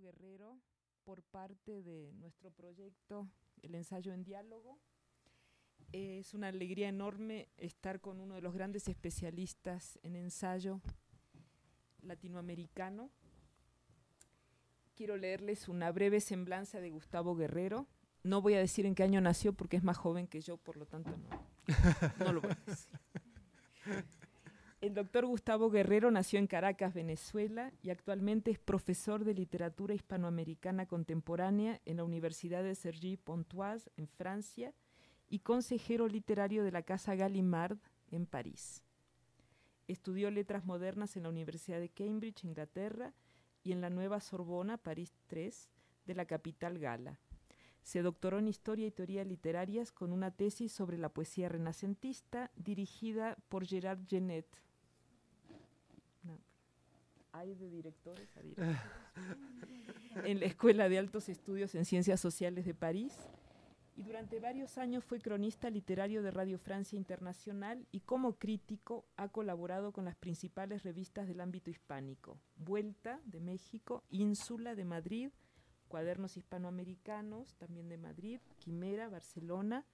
Guerrero por parte de nuestro proyecto El Ensayo en Diálogo. Es una alegría enorme estar con uno de los grandes especialistas en ensayo latinoamericano. Quiero leerles una breve semblanza de Gustavo Guerrero. No voy a decir en qué año nació porque es más joven que yo, por lo tanto no, no lo voy a decir. El doctor Gustavo Guerrero nació en Caracas, Venezuela, y actualmente es profesor de literatura hispanoamericana contemporánea en la Universidad de Sergi Pontoise, en Francia, y consejero literario de la Casa Gallimard, en París. Estudió letras modernas en la Universidad de Cambridge, Inglaterra, y en la Nueva Sorbona, París III, de la capital gala. Se doctoró en Historia y Teoría Literarias con una tesis sobre la poesía renacentista dirigida por Gerard Genet hay de directores en la Escuela de Altos Estudios en Ciencias Sociales de París y durante varios años fue cronista literario de Radio Francia Internacional y como crítico ha colaborado con las principales revistas del ámbito hispánico, Vuelta de México, Ínsula de Madrid, Cuadernos Hispanoamericanos, también de Madrid, Quimera, Barcelona,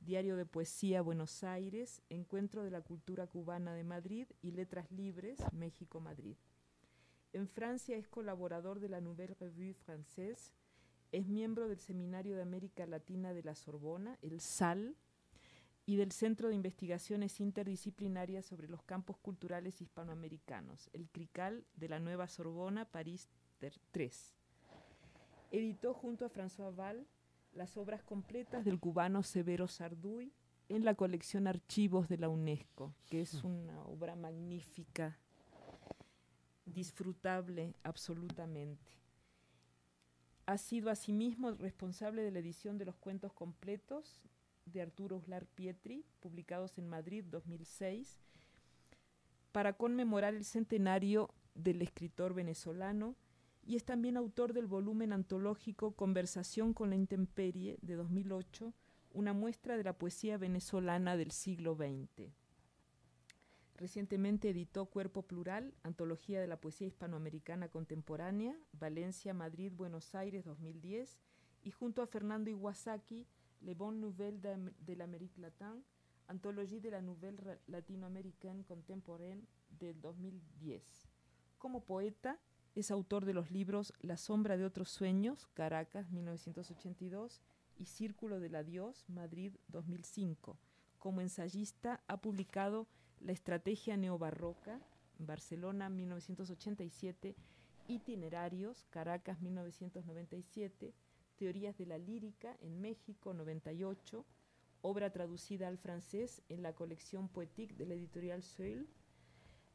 Diario de Poesía Buenos Aires, Encuentro de la Cultura Cubana de Madrid y Letras Libres, México-Madrid. En Francia es colaborador de la Nouvelle Revue Française, es miembro del Seminario de América Latina de la Sorbona, el SAL, y del Centro de Investigaciones Interdisciplinarias sobre los Campos Culturales Hispanoamericanos, el CRICAL de la Nueva Sorbona, París 3. Editó junto a François Val las obras completas del cubano Severo Sarduy en la colección Archivos de la UNESCO, que es mm. una obra magnífica disfrutable absolutamente. Ha sido asimismo responsable de la edición de los cuentos completos de Arturo Uslar Pietri, publicados en Madrid 2006, para conmemorar el centenario del escritor venezolano y es también autor del volumen antológico Conversación con la Intemperie de 2008, una muestra de la poesía venezolana del siglo XX. Recientemente editó Cuerpo Plural, Antología de la Poesía Hispanoamericana Contemporánea, Valencia, Madrid, Buenos Aires 2010, y junto a Fernando Iwasaki, Le Bon Nouvelle de, l'Amérique Latine, Antologie de la Nouvelle latinoamericana Contemporaine del 2010. Como poeta, es autor de los libros La sombra de otros sueños, Caracas 1982, y Círculo del Adiós, Madrid 2005. Como ensayista, ha publicado la estrategia neobarroca, Barcelona 1987, Itinerarios, Caracas 1997, Teorías de la Lírica en México 98, obra traducida al francés en la colección Poétique de la editorial Seuil,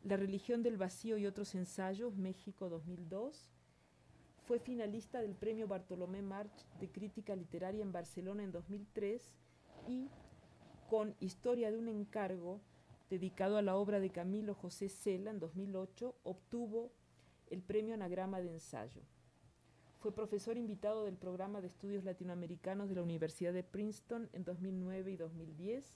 La religión del vacío y otros ensayos, México 2002, fue finalista del premio Bartolomé March de crítica literaria en Barcelona en 2003 y con Historia de un encargo dedicado a la obra de Camilo José Cela en 2008, obtuvo el Premio Anagrama de Ensayo. Fue profesor invitado del Programa de Estudios Latinoamericanos de la Universidad de Princeton en 2009 y 2010.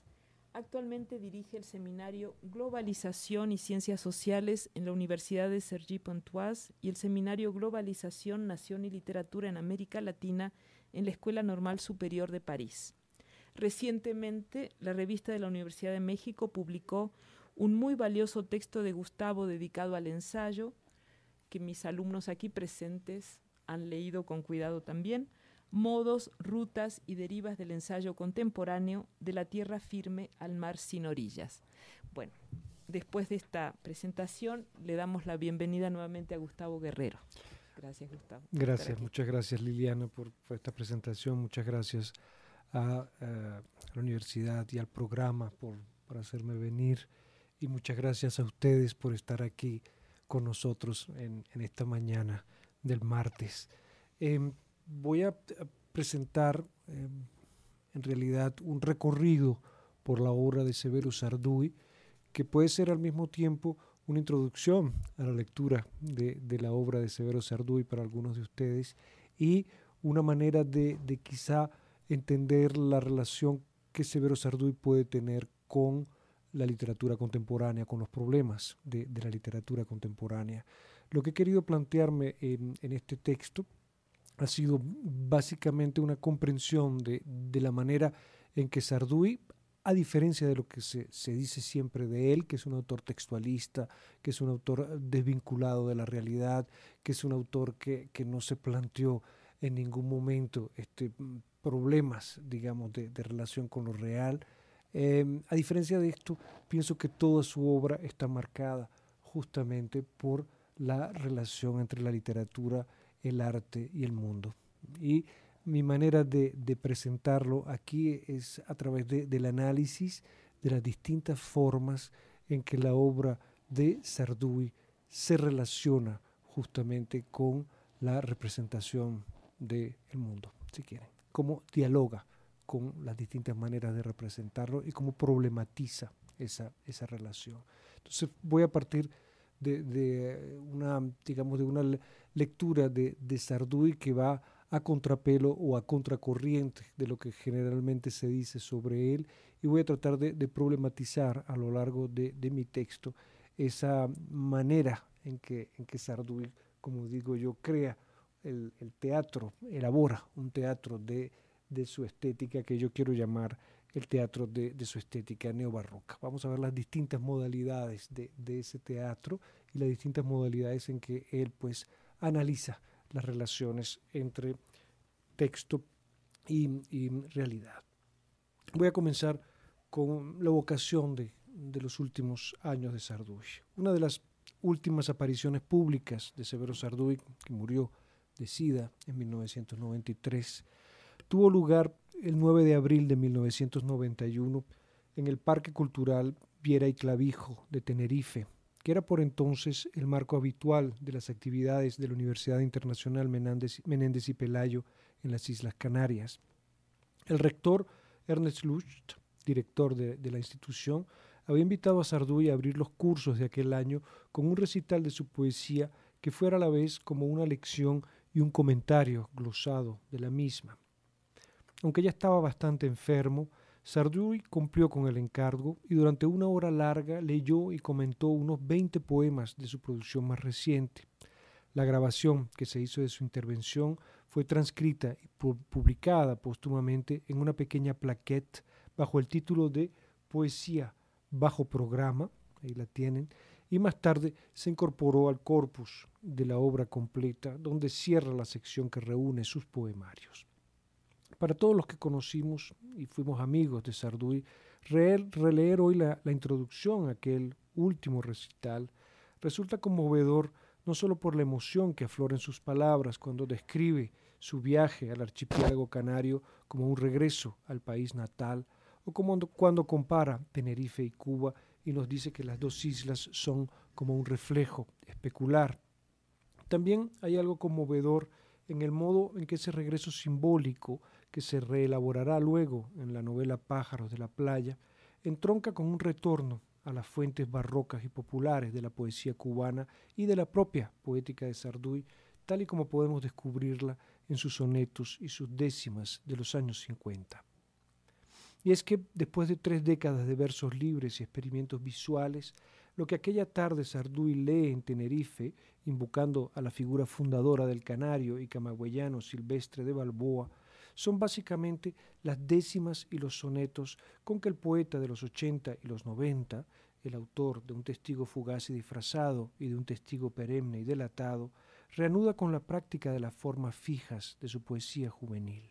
Actualmente dirige el seminario Globalización y Ciencias Sociales en la Universidad de Sergi Pontoise y el seminario Globalización, Nación y Literatura en América Latina en la Escuela Normal Superior de París. Recientemente, la revista de la Universidad de México publicó un muy valioso texto de Gustavo dedicado al ensayo, que mis alumnos aquí presentes han leído con cuidado también, Modos, Rutas y Derivas del Ensayo Contemporáneo de la Tierra Firme al Mar Sin Orillas. Bueno, después de esta presentación le damos la bienvenida nuevamente a Gustavo Guerrero. Gracias, Gustavo. Gracias, muchas gracias Liliana por, por esta presentación, muchas gracias eh, a, la universidad y al programa por, hacerme venir. Y muchas gracias a ustedes por estar aquí con nosotros en, en esta mañana del martes. Em, voy a, eh, presentar em, en realidad un recorrido por la obra de Severo Sarduy, que puede ser al mismo tiempo una introducción a la lectura de, de la obra de Severo Sarduy para algunos de ustedes y una manera de, de quizá entender la relación que Severo Sarduy puede tener con la literatura contemporánea, con los problemas de, la literatura contemporánea. Lo que he querido plantearme en, este texto ha sido básicamente una comprensión de, la manera en que Sarduy, a diferencia de lo que se, dice siempre de él, que es un autor textualista, que es un autor desvinculado de la realidad, que es un autor que, no se planteó en ningún momento este, problemas, digamos, de, relación con lo real. Em, a diferencia de esto, pienso que toda su obra está marcada justamente por la relación entre la literatura, el arte y el mundo. Y mi manera de, presentarlo aquí es a través del análisis de las distintas formas en que la obra de Sarduy se relaciona justamente con la representación del mundo, si quieren cómo dialoga con las distintas maneras de representarlo y cómo problematiza esa, esa relación. Entonces voy a partir de, una, digamos, de una lectura de, de Sarduy que va a contrapelo o a contracorriente de lo que generalmente se dice sobre él y voy a tratar de, problematizar a lo largo de, de, mi texto esa manera en que, en que Sarduy, como digo yo, crea el, teatro, elabora un teatro de, su estética que yo quiero llamar el teatro de, su estética neobarroca. Vamos a ver las distintas modalidades de, ese teatro y las distintas modalidades en que él pues analiza las relaciones entre texto y, realidad. Voy a comenzar con la vocación de, de, los últimos años de Sarduy. Una de las últimas apariciones públicas de Severo Sarduy, que murió de SIDA en 1993. Tuvo lugar el 9 de abril de 1991 en el Parque Cultural Viera y Clavijo de Tenerife, que era por entonces el marco habitual de las actividades de la Universidad Internacional Menéndez, y Pelayo en las Islas Canarias. El rector Ernest Lucht, director de, la institución, había invitado a Sarduy a abrir los cursos de aquel año con un recital de su poesía que fuera a la vez como una lección y un comentario glosado de la misma. Aunque ya estaba bastante enfermo, Sarduy cumplió con el encargo y durante una hora larga leyó y comentó unos 20 poemas de su producción más reciente. La grabación que se hizo de su intervención fue transcrita y publicada póstumamente en una pequeña plaquette bajo el título de Poesía bajo programa, ahí la tienen, y más tarde se incorporó al corpus de la obra completa, donde cierra la sección que reúne sus poemarios. Para todos los que conocimos y fuimos amigos de Sarduy, releer hoy la, introducción a aquel último recital resulta conmovedor no solo por la emoción que aflora en sus palabras cuando describe su viaje al archipiélago canario como un regreso al país natal, o como cuando compara Tenerife y Cuba y nos dice que las dos islas son como un reflejo especular también hay algo conmovedor en el modo en que ese regreso simbólico, que se reelaborará luego en la novela Pájaros de la Playa, entronca con un retorno a las fuentes barrocas y populares de la poesía cubana y de la propia poética de Sarduy, tal y como podemos descubrirla en sus sonetos y sus décimas de los años 50. Y es que después de tres décadas de versos libres y experimentos visuales, lo que aquella tarde Sarduy lee en Tenerife, invocando a la figura fundadora del canario y camagüeyano Silvestre de Balboa, son básicamente las décimas y los sonetos con que el poeta de los ochenta y los noventa, el autor de Un testigo fugaz y disfrazado y de un testigo perenne y delatado, reanuda con la práctica de las formas fijas de su poesía juvenil.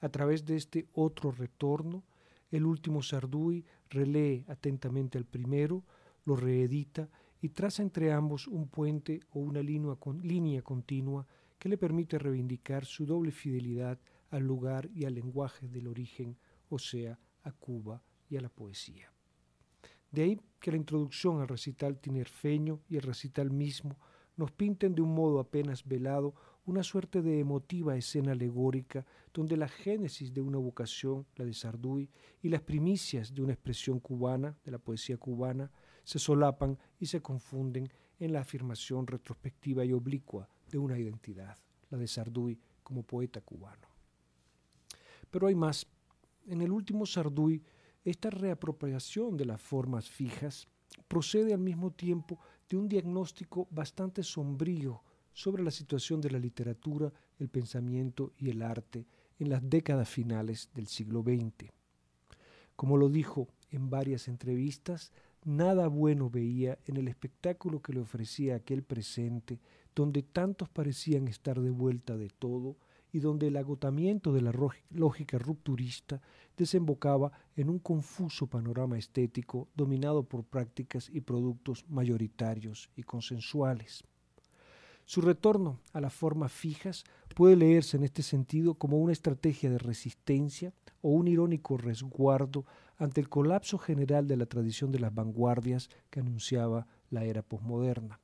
A través de este otro retorno, el último Sarduy relee atentamente al primero, lo reedita y traza entre ambos un puente o una línea, línea continua que le permite reivindicar su doble fidelidad al lugar y al lenguaje del origen, o sea, a Cuba y a la poesía. De ahí que la introducción al recital tinerfeño y el recital mismo nos pinten de un modo apenas velado una suerte de emotiva escena alegórica donde la génesis de una vocación, la de Sarduy, y las primicias de una expresión cubana, de la poesía cubana, se solapan y se confunden en la afirmación retrospectiva y oblicua de una identidad, la de Sarduy como poeta cubano. Pero hay más. En el último Sarduy, esta reapropiación de las formas fijas procede al mismo tiempo de un diagnóstico bastante sombrío sobre la situación de la literatura, el pensamiento y el arte en las décadas finales del siglo XX. Como lo dijo en varias entrevistas, Nada bueno veía en el espectáculo que le ofrecía aquel presente, donde tantos parecían estar de vuelta de todo y donde el agotamiento de la lógica rupturista desembocaba en un confuso panorama estético dominado por prácticas y productos mayoritarios y consensuales. Su retorno a las formas fijas puede leerse en este sentido como una estrategia de resistencia o un irónico resguardo ante el colapso general de la tradición de las vanguardias que anunciaba la era posmoderna.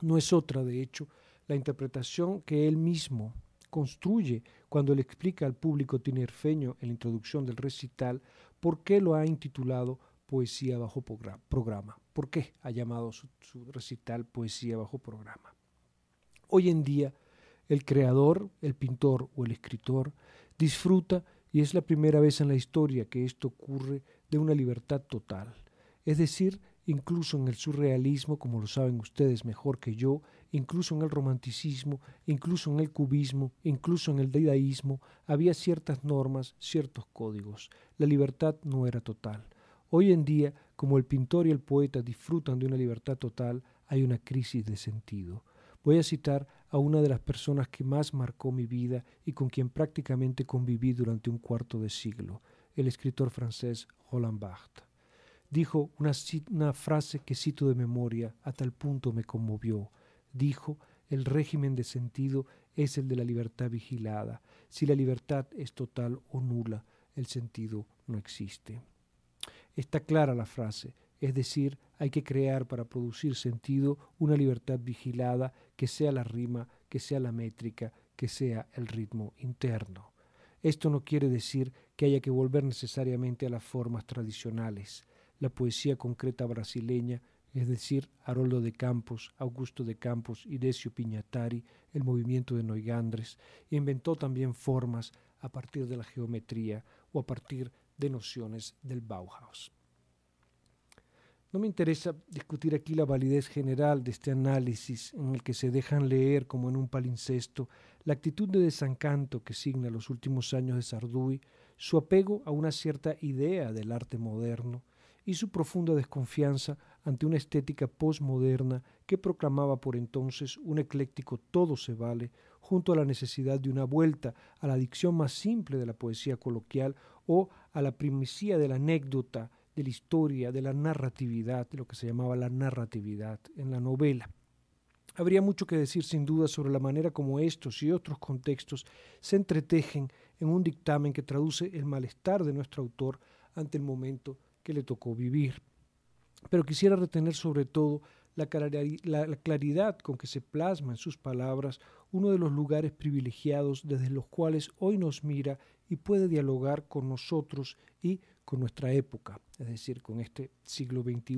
No es otra, de hecho, la interpretación que él mismo construye cuando le explica al público tinerfeño en la introducción del recital por qué lo ha intitulado Poesía bajo programa, por qué ha llamado su, su recital Poesía bajo programa. Hoy en día, el creador, el pintor o el escritor disfruta y es la primera vez en la historia que esto ocurre de una libertad total. Es decir, incluso en el surrealismo, como lo saben ustedes mejor que yo, incluso en el romanticismo, incluso en el cubismo, incluso en el dadaísmo, había ciertas normas, ciertos códigos. La libertad no era total. Hoy en día, como el pintor y el poeta disfrutan de una libertad total, hay una crisis de sentido. Voy a citar a una de las personas que más marcó mi vida y con quien prácticamente conviví durante un cuarto de siglo, el escritor francés Roland Barthes. Dijo una, una frase que cito de memoria, a tal punto me conmovió. Dijo, el régimen de sentido es el de la libertad vigilada. Si la libertad es total o nula, el sentido no existe. Está clara la frase, es decir, hay que crear para producir sentido una libertad vigilada que sea la rima, que sea la métrica, que sea el ritmo interno. Esto no quiere decir que haya que volver necesariamente a las formas tradicionales. La poesía concreta brasileña, es decir, Haroldo de Campos, Augusto de Campos, Idesio Piñatari, el movimiento de Noigandres, inventó también formas a partir de la geometría o a partir de nociones del Bauhaus. No me interesa discutir aquí la validez general de este análisis en el que se dejan leer como en un palincesto la actitud de desencanto que signa los últimos años de Sarduy, su apego a una cierta idea del arte moderno y su profunda desconfianza ante una estética posmoderna que proclamaba por entonces un ecléctico todo se vale, junto a la necesidad de una vuelta a la dicción más simple de la poesía coloquial o a la primicía de la anécdota de la historia, de la narratividad, de lo que se llamaba la narratividad en la novela. Habría mucho que decir sin duda sobre la manera como estos y otros contextos se entretejen en un dictamen que traduce el malestar de nuestro autor ante el momento que le tocó vivir. Pero quisiera retener sobre todo la, claridad con que se plasma en sus palabras uno de los lugares privilegiados desde los cuales hoy nos mira y puede dialogar con nosotros y con nuestra época, es decir, con este siglo XXI.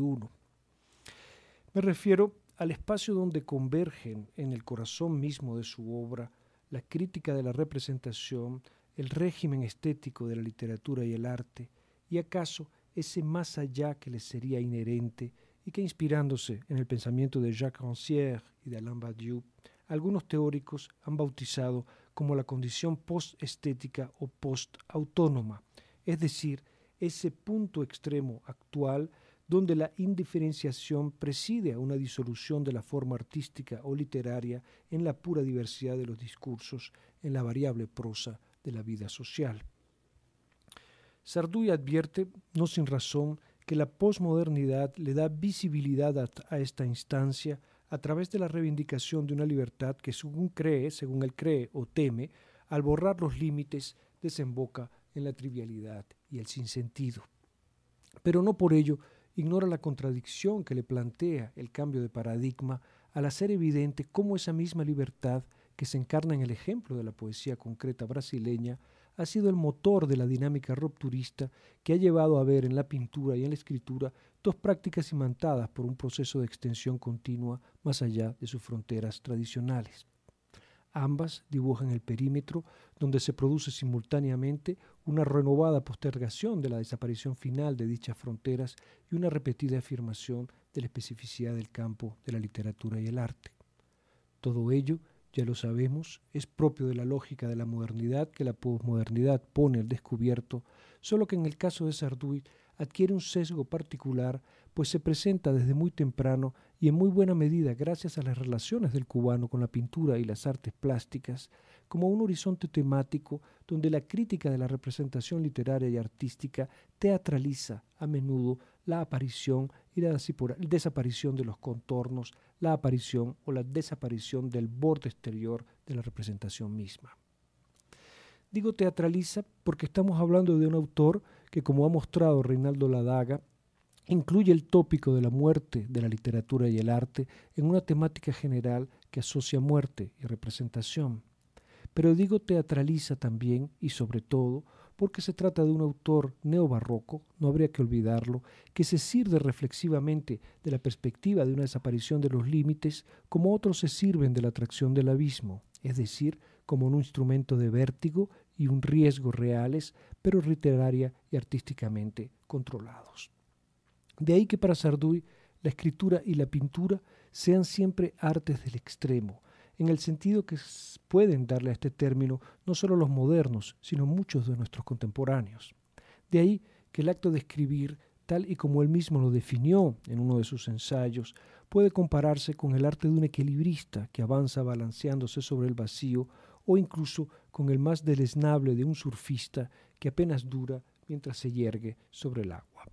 Me refiero al espacio donde convergen en el corazón mismo de su obra la crítica de la representación, el régimen estético de la literatura y el arte, y acaso ese más allá que le sería inherente y que inspirándose en el pensamiento de Jacques Rancière y de Alain Badiou, algunos teóricos han bautizado como la condición postestética o postautónoma, es decir, ese punto extremo actual donde la indiferenciación preside a una disolución de la forma artística o literaria en la pura diversidad de los discursos, en la variable prosa de la vida social. Sarduy advierte, no sin razón, que la posmodernidad le da visibilidad a, esta instancia a través de la reivindicación de una libertad que, según cree, según él cree o teme, al borrar los límites, desemboca en la trivialidad y el sinsentido. Pero no por ello ignora la contradicción que le plantea el cambio de paradigma al hacer evidente cómo esa misma libertad que se encarna en el ejemplo de la poesía concreta brasileña ha sido el motor de la dinámica rupturista que ha llevado a ver en la pintura y en la escritura dos prácticas imantadas por un proceso de extensión continua más allá de sus fronteras tradicionales. Ambas dibujan el perímetro donde se produce simultáneamente una renovada postergación de la desaparición final de dichas fronteras y una repetida afirmación de la especificidad del campo de la literatura y el arte. Todo ello, ya lo sabemos, es propio de la lógica de la modernidad que la posmodernidad pone al descubierto, solo que en el caso de Sarduy adquiere un sesgo particular pues se presenta desde muy temprano y en muy buena medida gracias a las relaciones del cubano con la pintura y las artes plásticas, como un horizonte temático donde la crítica de la representación literaria y artística teatraliza a menudo la aparición y la desaparición de los contornos, la aparición o la desaparición del borde exterior de la representación misma. Digo teatraliza porque estamos hablando de un autor que, como ha mostrado Reinaldo Ladaga, incluye el tópico de la muerte de la literatura y el arte en una temática general que asocia muerte y representación. Pero digo teatraliza también y sobre todo porque se trata de un autor neobarroco, no habría que olvidarlo, que se sirve reflexivamente de la perspectiva de una desaparición de los límites como otros se sirven de la atracción del abismo, es decir, como un instrumento de vértigo y un riesgo reales, pero literaria y artísticamente controlados. De ahí que para Sarduy la escritura y la pintura sean siempre artes del extremo, en el sentido que pueden darle a este término no solo los modernos, sino muchos de nuestros contemporáneos. De ahí que el acto de escribir, tal y como él mismo lo definió en uno de sus ensayos, puede compararse con el arte de un equilibrista que avanza balanceándose sobre el vacío o incluso con el más deleznable de un surfista que apenas dura mientras se yergue sobre el agua.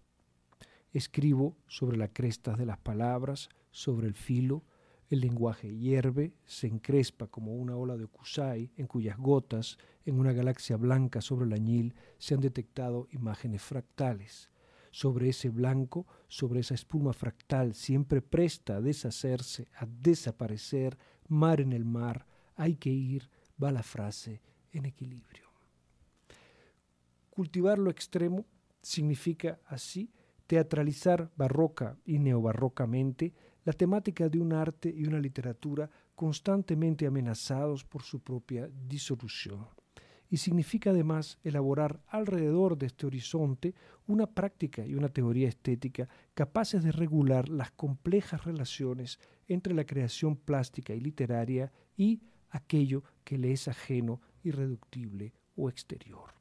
Escribo sobre las crestas de las palabras, sobre el filo, el lenguaje hierve, se encrespa como una ola de Okusai, en cuyas gotas, en una galaxia blanca sobre el añil, se han detectado imágenes fractales. Sobre ese blanco, sobre esa espuma fractal, siempre presta a deshacerse, a desaparecer, mar en el mar, hay que ir, va la frase, en equilibrio. Cultivar lo extremo significa así teatralizar barroca y neobarrocamente la temática de un arte y una literatura constantemente amenazados por su propia disolución. Y significa además elaborar alrededor de este horizonte una práctica y una teoría estética capaces de regular las complejas relaciones entre la creación plástica y literaria y aquello que le es ajeno, irreductible o exterior.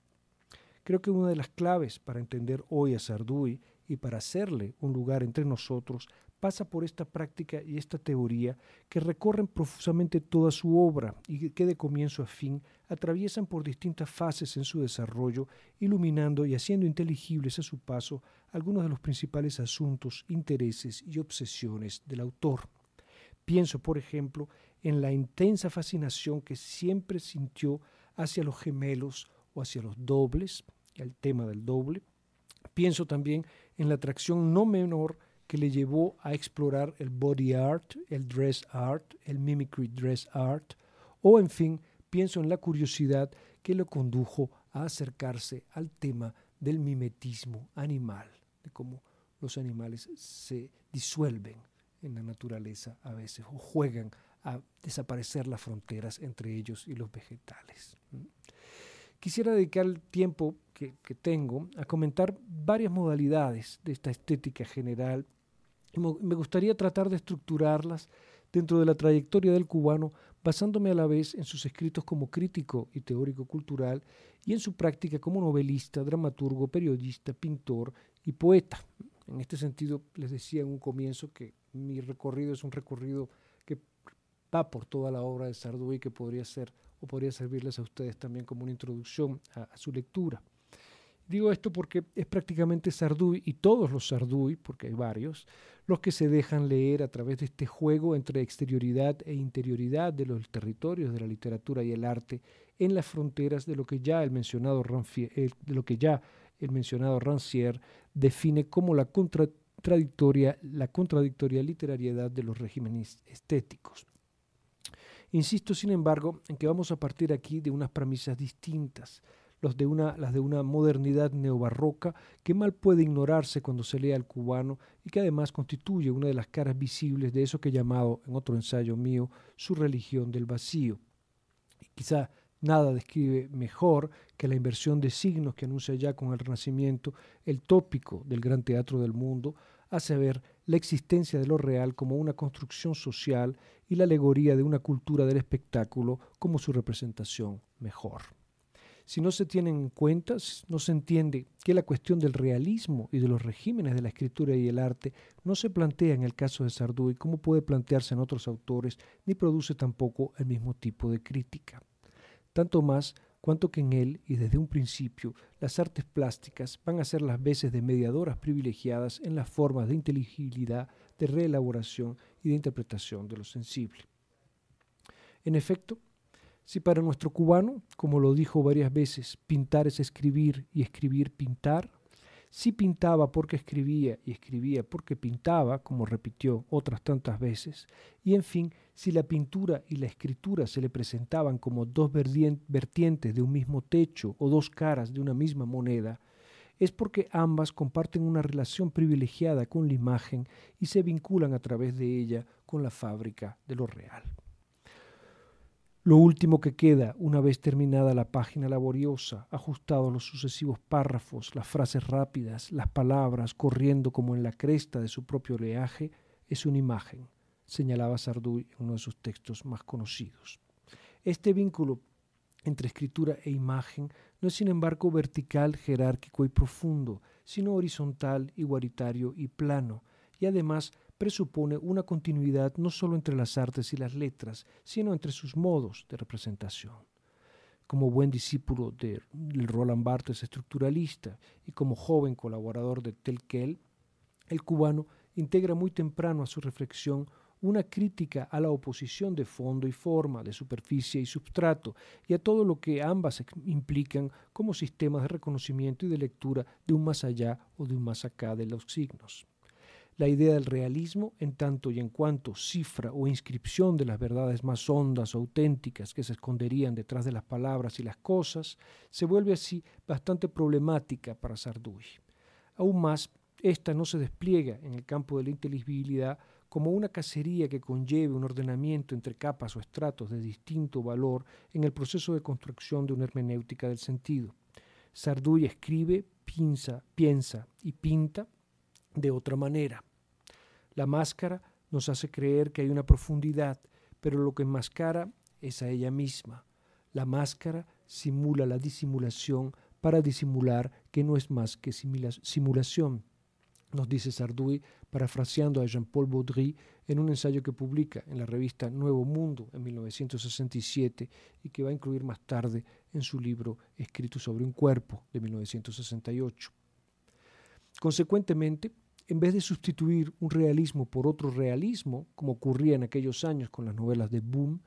Creo que una de las claves para entender hoy a Sarduy y para hacerle un lugar entre nosotros, pasa por esta práctica y esta teoría que recorren profusamente toda su obra y que de comienzo a fin atraviesan por distintas fases en su desarrollo, iluminando y haciendo inteligibles a su paso algunos de los principales asuntos, intereses y obsesiones del autor. Pienso, por ejemplo, en la intensa fascinación que siempre sintió hacia los gemelos o hacia los dobles, el tema del doble. Pienso también en la atracción no menor que le llevó a explorar el body art, el dress art, el mimicry dress art, o en fin, pienso en la curiosidad que lo condujo a acercarse al tema del mimetismo animal, de cómo los animales se disuelven en la naturaleza a veces o juegan a desaparecer las fronteras entre ellos y los vegetales quisiera dedicar el tiempo que, tengo a comentar varias modalidades de esta estética general. Me gustaría tratar de estructurarlas dentro de la trayectoria del cubano, basándome a la vez en sus escritos como crítico y teórico cultural y en su práctica como novelista, dramaturgo, periodista, pintor y poeta. En este sentido, les decía en un comienzo que mi recorrido es un recorrido que va por toda la obra de Sarduy, que podría ser podría servirles a ustedes también como una introducción a, su lectura. Digo esto porque es prácticamente Sarduy y todos los Sarduy, porque hay varios, los que se dejan leer a través de este juego entre exterioridad e interioridad de los territorios de la literatura y el arte en las fronteras de lo que ya el mencionado Rancière eh, define como la contradictoria literariedad de los regímenes estéticos. Insisto, sin embargo, en que vamos a partir aquí de unas premisas distintas, las de una modernidad neobarroca que mal puede ignorarse cuando se lea al cubano y que además constituye una de las caras visibles de eso que he llamado, en otro ensayo mío, su religión del vacío. Y quizá Nada describe mejor que la inversión de signos que anuncia ya con el Renacimiento el tópico del gran teatro del mundo, hace ver la existencia de lo real como una construcción social y la alegoría de una cultura del espectáculo como su representación mejor. Si no se tienen en cuenta, no se entiende que la cuestión del realismo y de los regímenes de la escritura y el arte no se plantea en el caso de Sarduy como puede plantearse en otros autores, ni produce tampoco el mismo tipo de crítica. Tanto más cuanto que en él y desde un principio las artes plásticas van a ser las veces de mediadoras privilegiadas en las formas de inteligibilidad, de reelaboración y de interpretación de lo sensible. En efecto, si para nuestro cubano, como lo dijo varias veces, pintar es escribir y escribir pintar, si pintaba porque escribía y escribía porque pintaba, como repitió otras tantas veces, y en fin, si la pintura y la escritura se le presentaban como dos vertientes de un mismo techo o dos caras de una misma moneda, es porque ambas comparten una relación privilegiada con la imagen y se vinculan a través de ella con la fábrica de lo real. Lo último que queda, una vez terminada la página laboriosa, ajustados los sucesivos párrafos, las frases rápidas, las palabras corriendo como en la cresta de su propio oleaje, es una imagen, señalaba Sarduy en uno de sus textos más conocidos. Este vínculo entre escritura e imagen no es sin embargo vertical, jerárquico y profundo, sino horizontal, igualitario y plano, y además presupone una continuidad no solo entre las artes y las letras, sino entre sus modos de representación. Como buen discípulo de Roland Barthes estructuralista y como joven colaborador de Telquel, el cubano integra muy temprano a su reflexión una crítica a la oposición de fondo y forma, de superficie y substrato, y a todo lo que ambas implican como sistemas de reconocimiento y de lectura de un más allá o de un más acá de los signos. La idea del realismo, en tanto y en cuanto cifra o inscripción de las verdades más hondas o auténticas que se esconderían detrás de las palabras y las cosas, se vuelve así bastante problemática para Sarduy. Aún más, esta no se despliega en el campo de la inteligibilidad como una cacería que conlleve un ordenamiento entre capas o estratos de distinto valor en el proceso de construcción de una hermenéutica del sentido. Sarduy escribe, pinza, piensa y pinta de otra manera. La máscara nos hace creer que hay una profundidad, pero lo que enmascara es a ella misma. La máscara simula la disimulación para disimular que no es más que simulación nos dice Sarduy, parafraseando a Jean-Paul Baudry en un ensayo que publica en la revista Nuevo Mundo en 1967 y que va a incluir más tarde en su libro Escrito sobre un cuerpo de 1968. Consecuentemente, en vez de sustituir un realismo por otro realismo, como ocurría en aquellos años con las novelas de Boom,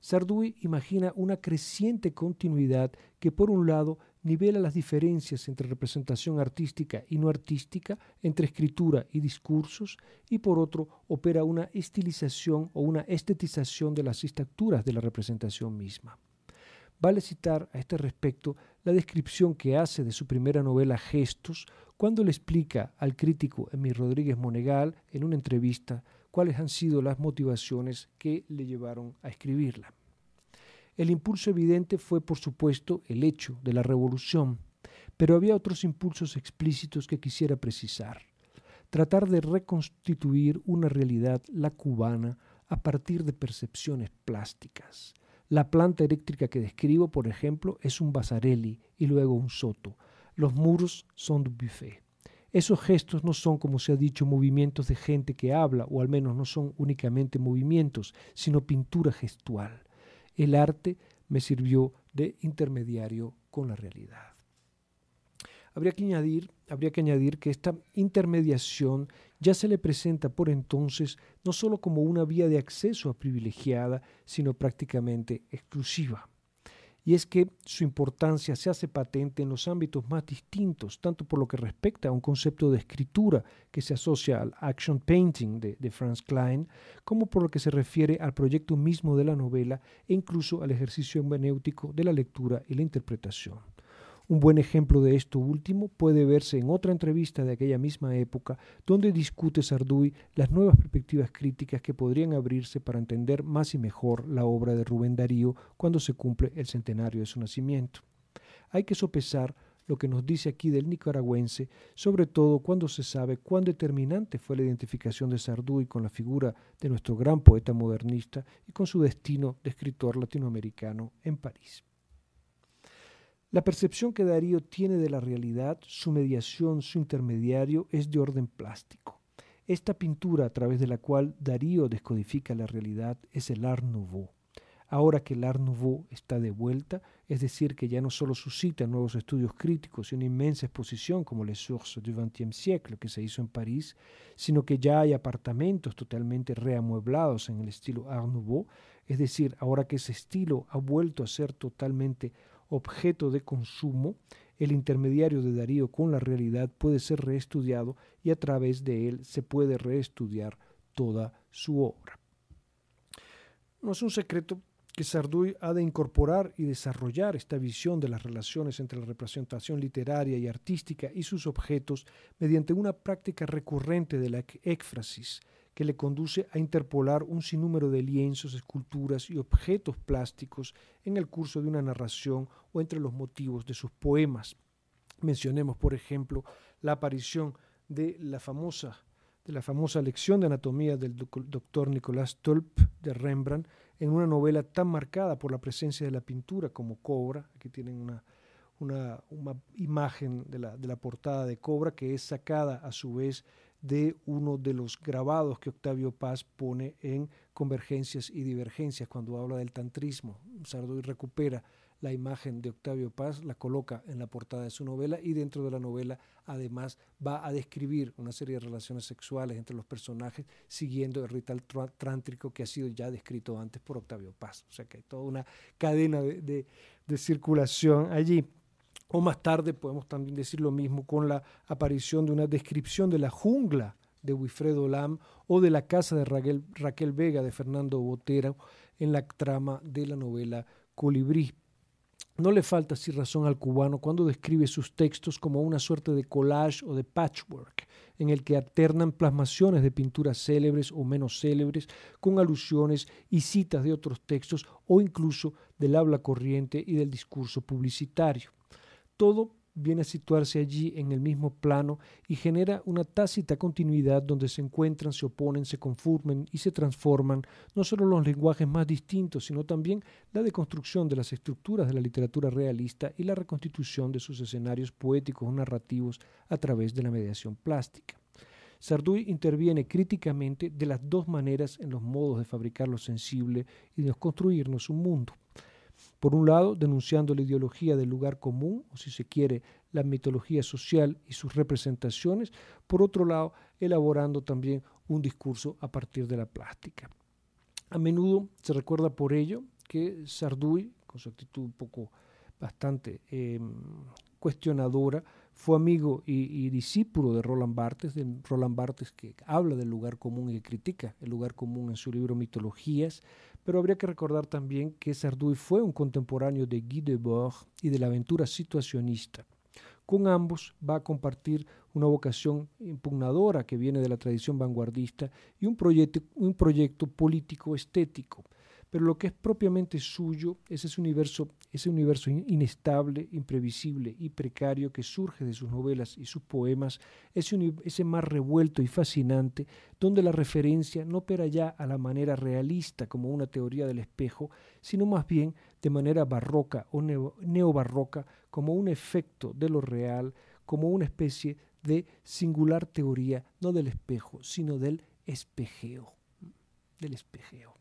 Sarduy imagina una creciente continuidad que por un lado nivela las diferencias entre representación artística y no artística, entre escritura y discursos, y por otro opera una estilización o una estetización de las estructuras de la representación misma. Vale citar a este respecto la descripción que hace de su primera novela Gestos cuando le explica al crítico Emil Rodríguez Monegal en una entrevista cuáles han sido las motivaciones que le llevaron a escribirla. El impulso evidente fue, por supuesto, el hecho de la revolución, pero había otros impulsos explícitos que quisiera precisar. Tratar de reconstituir una realidad, la cubana, a partir de percepciones plásticas. La planta eléctrica que describo, por ejemplo, es un Basarelli y luego un Soto. Los muros son de buffet. Esos gestos no son, como se ha dicho, movimientos de gente que habla, o al menos no son únicamente movimientos, sino pintura gestual. El arte me sirvió de intermediario con la realidad. Habría que, añadir, habría que añadir, que esta intermediación ya se le presenta por entonces no solo como una vía de acceso a privilegiada, sino prácticamente exclusiva y es que su importancia se hace patente en los ámbitos más distintos, tanto por lo que respecta a un concepto de escritura que se asocia al action painting de, Franz Klein, como por lo que se refiere al proyecto mismo de la novela e incluso al ejercicio hermenéutico de la lectura y la interpretación. Un buen ejemplo de esto último puede verse en otra entrevista de aquella misma época, donde discute Sarduy las nuevas perspectivas críticas que podrían abrirse para entender más y mejor la obra de Rubén Darío cuando se cumple el centenario de su nacimiento. Hay que sopesar lo que nos dice aquí del nicaragüense, sobre todo cuando se sabe cuán determinante fue la identificación de Sarduy con la figura de nuestro gran poeta modernista y con su destino de escritor latinoamericano en París. La percepción que Darío tiene de la realidad, su mediación, su intermediario, es de orden plástico. Esta pintura a través de la cual Darío descodifica la realidad es el Art Nouveau. Ahora que el Art Nouveau está de vuelta, es decir, que ya no solo suscita nuevos estudios críticos y una inmensa exposición como Les Sources du XXe siècle que se hizo en París, sino que ya hay apartamentos totalmente reamueblados en el estilo Art Nouveau, es decir, ahora que ese estilo ha vuelto a ser totalmente objeto de consumo, el intermediario de Darío con la realidad puede ser reestudiado y a través de él se puede reestudiar toda su obra. No es un secreto que Sarduy ha de incorporar y desarrollar esta visión de las relaciones entre la representación literaria y artística y sus objetos mediante una práctica recurrente de la éfrasis que le conduce a interpolar un sinnúmero de lienzos, esculturas y objetos plásticos en el curso de una narración o entre los motivos de sus poemas. Mencionemos, por ejemplo, la aparición de la famosa de la famosa lección de anatomía del doctor Nicolás Tulp de Rembrandt, en una novela tan marcada por la presencia de la pintura como Cobra. Aquí tienen una, imagen de la, de la, portada de Cobra que es sacada a su vez de uno de los grabados que Octavio Paz pone en Convergencias y Divergencias cuando habla del tantrismo. Sardoy recupera la imagen de Octavio Paz, la coloca en la portada de su novela y dentro de la novela además va a describir una serie de relaciones sexuales entre los personajes siguiendo el ritual trántrico que ha sido ya descrito antes por Octavio Paz. O sea que hay toda una cadena de circulación allí. O más tarde podemos también decir lo mismo con la aparición de una descripción de la jungla de Wilfredo Lam o de la casa de Raquel, Raquel Vega de Fernando Botero en la trama de la novela Colibrí. No le falta así razón al cubano cuando describe sus textos como una suerte de collage o de patchwork, en el que alternan plasmaciones de pinturas célebres o menos célebres con alusiones y citas de otros textos o incluso del habla corriente y del discurso publicitario todo viene a situarse allí en el mismo plano y genera una tácita continuidad donde se encuentran, se oponen, se conformen y se transforman no solo los lenguajes más distintos, sino también la deconstrucción de las estructuras de la literatura realista y la reconstitución de sus escenarios poéticos o narrativos a través de la mediación plástica. Sarduy interviene críticamente de las dos maneras en los modos de fabricar lo sensible y de construirnos un mundo. Por un lado, denunciando la ideología del lugar común, o si se quiere, la mitología social y sus representaciones. Por otro lado, elaborando también un discurso a partir de la plástica. A menudo se recuerda por ello que Sarduy, con su actitud poco bastante em, cuestionadora, fue amigo y, discípulo de Roland Barthes, de Roland Barthes que habla del lugar común y critica el lugar común en su libro Mitologías, pero habría que recordar también que Sarduy fue un contemporáneo de Guy Debord y de la aventura situacionista. Con ambos va a compartir una vocación impugnadora que viene de la tradición vanguardista y un proyecto, un proyecto político-estético. Pero lo que es propiamente suyo es ese universo ese universo inestable, imprevisible y precario que surge de sus novelas y sus poemas, ese, ese mar revuelto y fascinante, donde la referencia no opera ya a la manera realista como una teoría del espejo, sino más bien de manera barroca o neobarroca como un efecto de lo real, como una especie de singular teoría, no del espejo, sino del espejeo, del espejeo.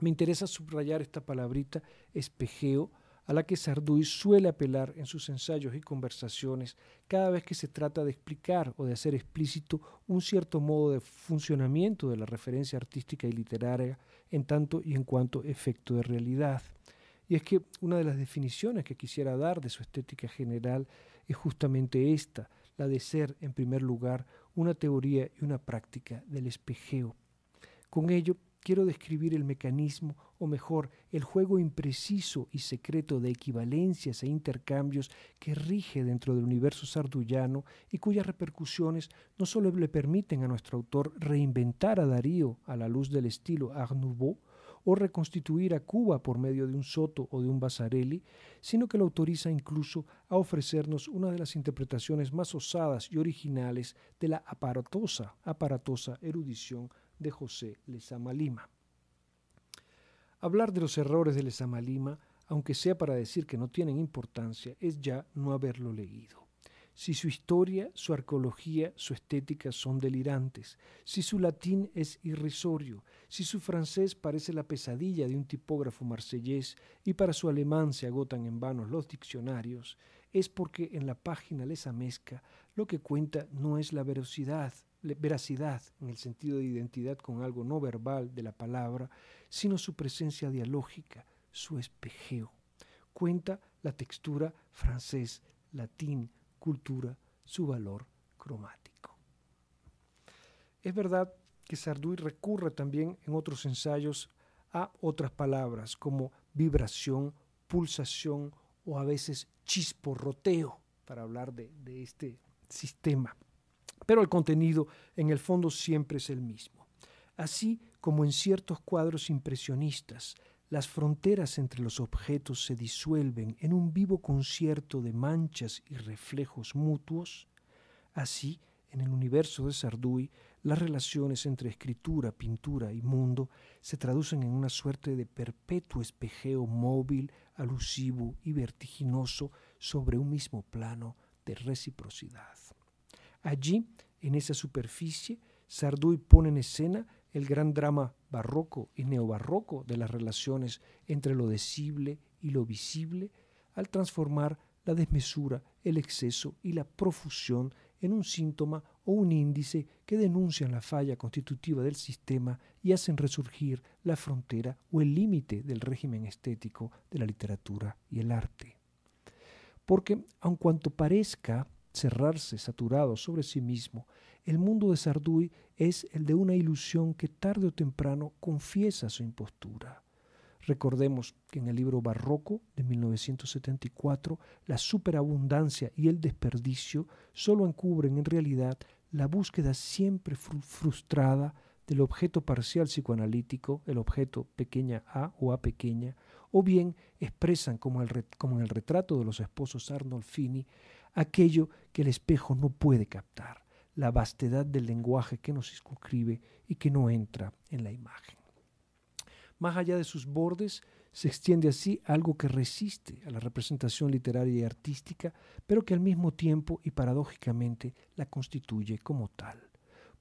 Me interesa subrayar esta palabrita espejeo a la que Sarduy suele apelar en sus ensayos y conversaciones cada vez que se trata de explicar o de hacer explícito un cierto modo de funcionamiento de la referencia artística y literaria en tanto y en cuanto efecto de realidad. Y es que una de las definiciones que quisiera dar de su estética general es justamente esta, la de ser, en primer lugar, una teoría y una práctica del espejeo. Con ello quiero describir el mecanismo, o mejor, el juego impreciso y secreto de equivalencias e intercambios que rige dentro del universo sardullano y cuyas repercusiones no solo le permiten a nuestro autor reinventar a Darío a la luz del estilo Art o reconstituir a Cuba por medio de un Soto o de un Basarelli, sino que lo autoriza incluso a ofrecernos una de las interpretaciones más osadas y originales de la aparatosa, aparatosa erudición de José Lezama Lima. Hablar de los errores de Lezama Lima, aunque sea para decir que no tienen importancia, es ya no haberlo leído. Si su historia, su arqueología, su estética son delirantes, si su latín es irrisorio, si su francés parece la pesadilla de un tipógrafo marsellés y para su alemán se agotan en vano los diccionarios, es porque en la página lesamesca lo que cuenta no es la verosidad, veracidad en el sentido de identidad con algo no verbal de la palabra, sino su presencia dialógica, su espejeo. Cuenta la textura francés, latín, cultura, su valor cromático. Es verdad que Sarduy recurre también en otros ensayos a otras palabras como vibración, pulsación o a veces chisporroteo, para hablar de, de este sistema pero el contenido en el fondo siempre es el mismo. Así como en ciertos cuadros impresionistas, las fronteras entre los objetos se disuelven en un vivo concierto de manchas y reflejos mutuos, así en el universo de Sarduy las relaciones entre escritura, pintura y mundo se traducen en una suerte de perpetuo espejeo móvil, alusivo y vertiginoso sobre un mismo plano de reciprocidad. Allí, en esa superficie, Sarduy pone en escena el gran drama barroco y neobarroco de las relaciones entre lo decible y lo visible, al transformar la desmesura, el exceso y la profusión en un síntoma o un índice que denuncian la falla constitutiva del sistema y hacen resurgir la frontera o el límite del régimen estético de la literatura y el arte. Porque, aun cuanto parezca cerrarse saturado sobre sí mismo, el mundo de Sarduy es el de una ilusión que tarde o temprano confiesa su impostura. Recordemos que en el libro Barroco de 1974, la superabundancia y el desperdicio solo encubren en realidad la búsqueda siempre frustrada del objeto parcial psicoanalítico, el objeto pequeña a o a pequeña, o bien expresan, como, el, como en el retrato de los esposos Arnolfini, aquello que el espejo no puede captar, la vastedad del lenguaje que nos escribe y que no entra en la imagen. Más allá de sus bordes, se extiende así algo que resiste a la representación literaria y artística, pero que al mismo tiempo y paradójicamente la constituye como tal.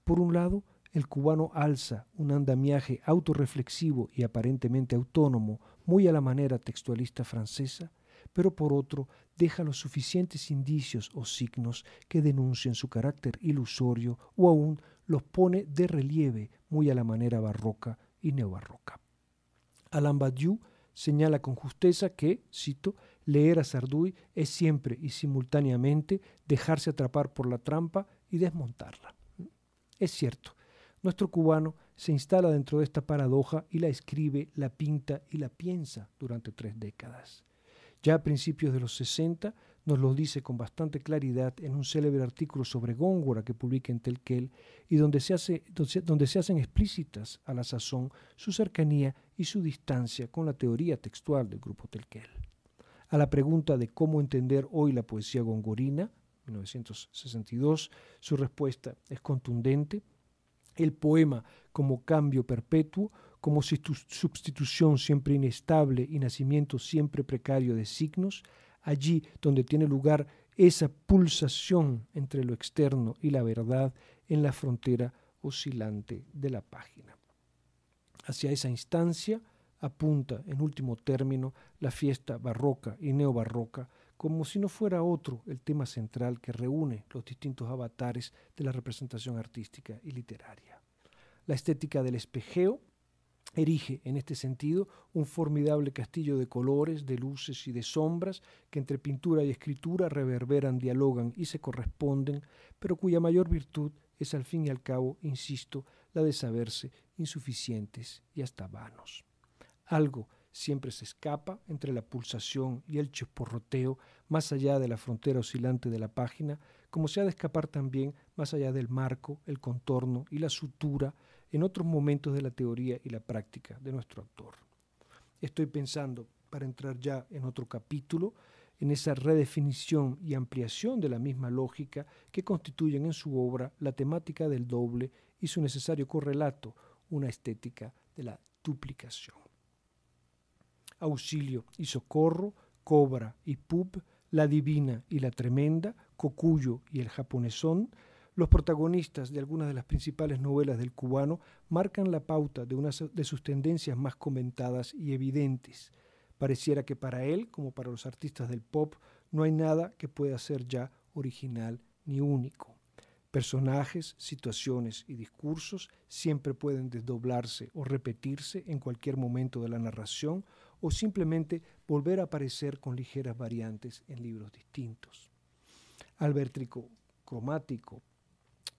Por un lado, el cubano alza un andamiaje autorreflexivo y aparentemente autónomo, muy a la manera textualista francesa, pero por otro deja los suficientes indicios o signos que denuncien su carácter ilusorio o aún los pone de relieve muy a la manera barroca y neobarroca. Alain Badiou señala con justeza que, cito, leer a Sarduy es siempre y simultáneamente dejarse atrapar por la trampa y desmontarla. Es cierto, nuestro cubano se instala dentro de esta paradoja y la escribe, la pinta y la piensa durante tres décadas. Ya a principios de los 60 nos lo dice con bastante claridad en un célebre artículo sobre Góngora que publica en Telquel y donde se, hace, donde se hacen explícitas a la sazón su cercanía y su distancia con la teoría textual del grupo Telquel. A la pregunta de cómo entender hoy la poesía gongorina, 1962, su respuesta es contundente. El poema como cambio perpetuo como sustitución siempre inestable y nacimiento siempre precario de signos, allí donde tiene lugar esa pulsación entre lo externo y la verdad en la frontera oscilante de la página. Hacia esa instancia apunta, en último término, la fiesta barroca y neobarroca, como si no fuera otro el tema central que reúne los distintos avatares de la representación artística y literaria. La estética del espejeo, erige en este sentido un formidable castillo de colores, de luces y de sombras que entre pintura y escritura reverberan, dialogan y se corresponden, pero cuya mayor virtud es al fin y al cabo, insisto, la de saberse insuficientes y hasta vanos. Algo siempre se escapa entre la pulsación y el chisporroteo más allá de la frontera oscilante de la página, como se ha de escapar también más allá del marco, el contorno y la sutura en otros momentos de la teoría y la práctica de nuestro autor. Estoy pensando, para entrar ya en otro capítulo, en esa redefinición y ampliación de la misma lógica que constituyen en su obra la temática del doble y su necesario correlato, una estética de la duplicación. Auxilio y socorro, cobra y pub, la divina y la tremenda, cocuyo y el japonesón, los protagonistas de algunas de las principales novelas del cubano marcan la pauta de una de sus tendencias más comentadas y evidentes. Pareciera que para él, como para los artistas del pop, no hay nada que pueda ser ya original ni único. Personajes, situaciones y discursos siempre pueden desdoblarse o repetirse en cualquier momento de la narración o simplemente volver a aparecer con ligeras variantes en libros distintos. Albertrico cromático,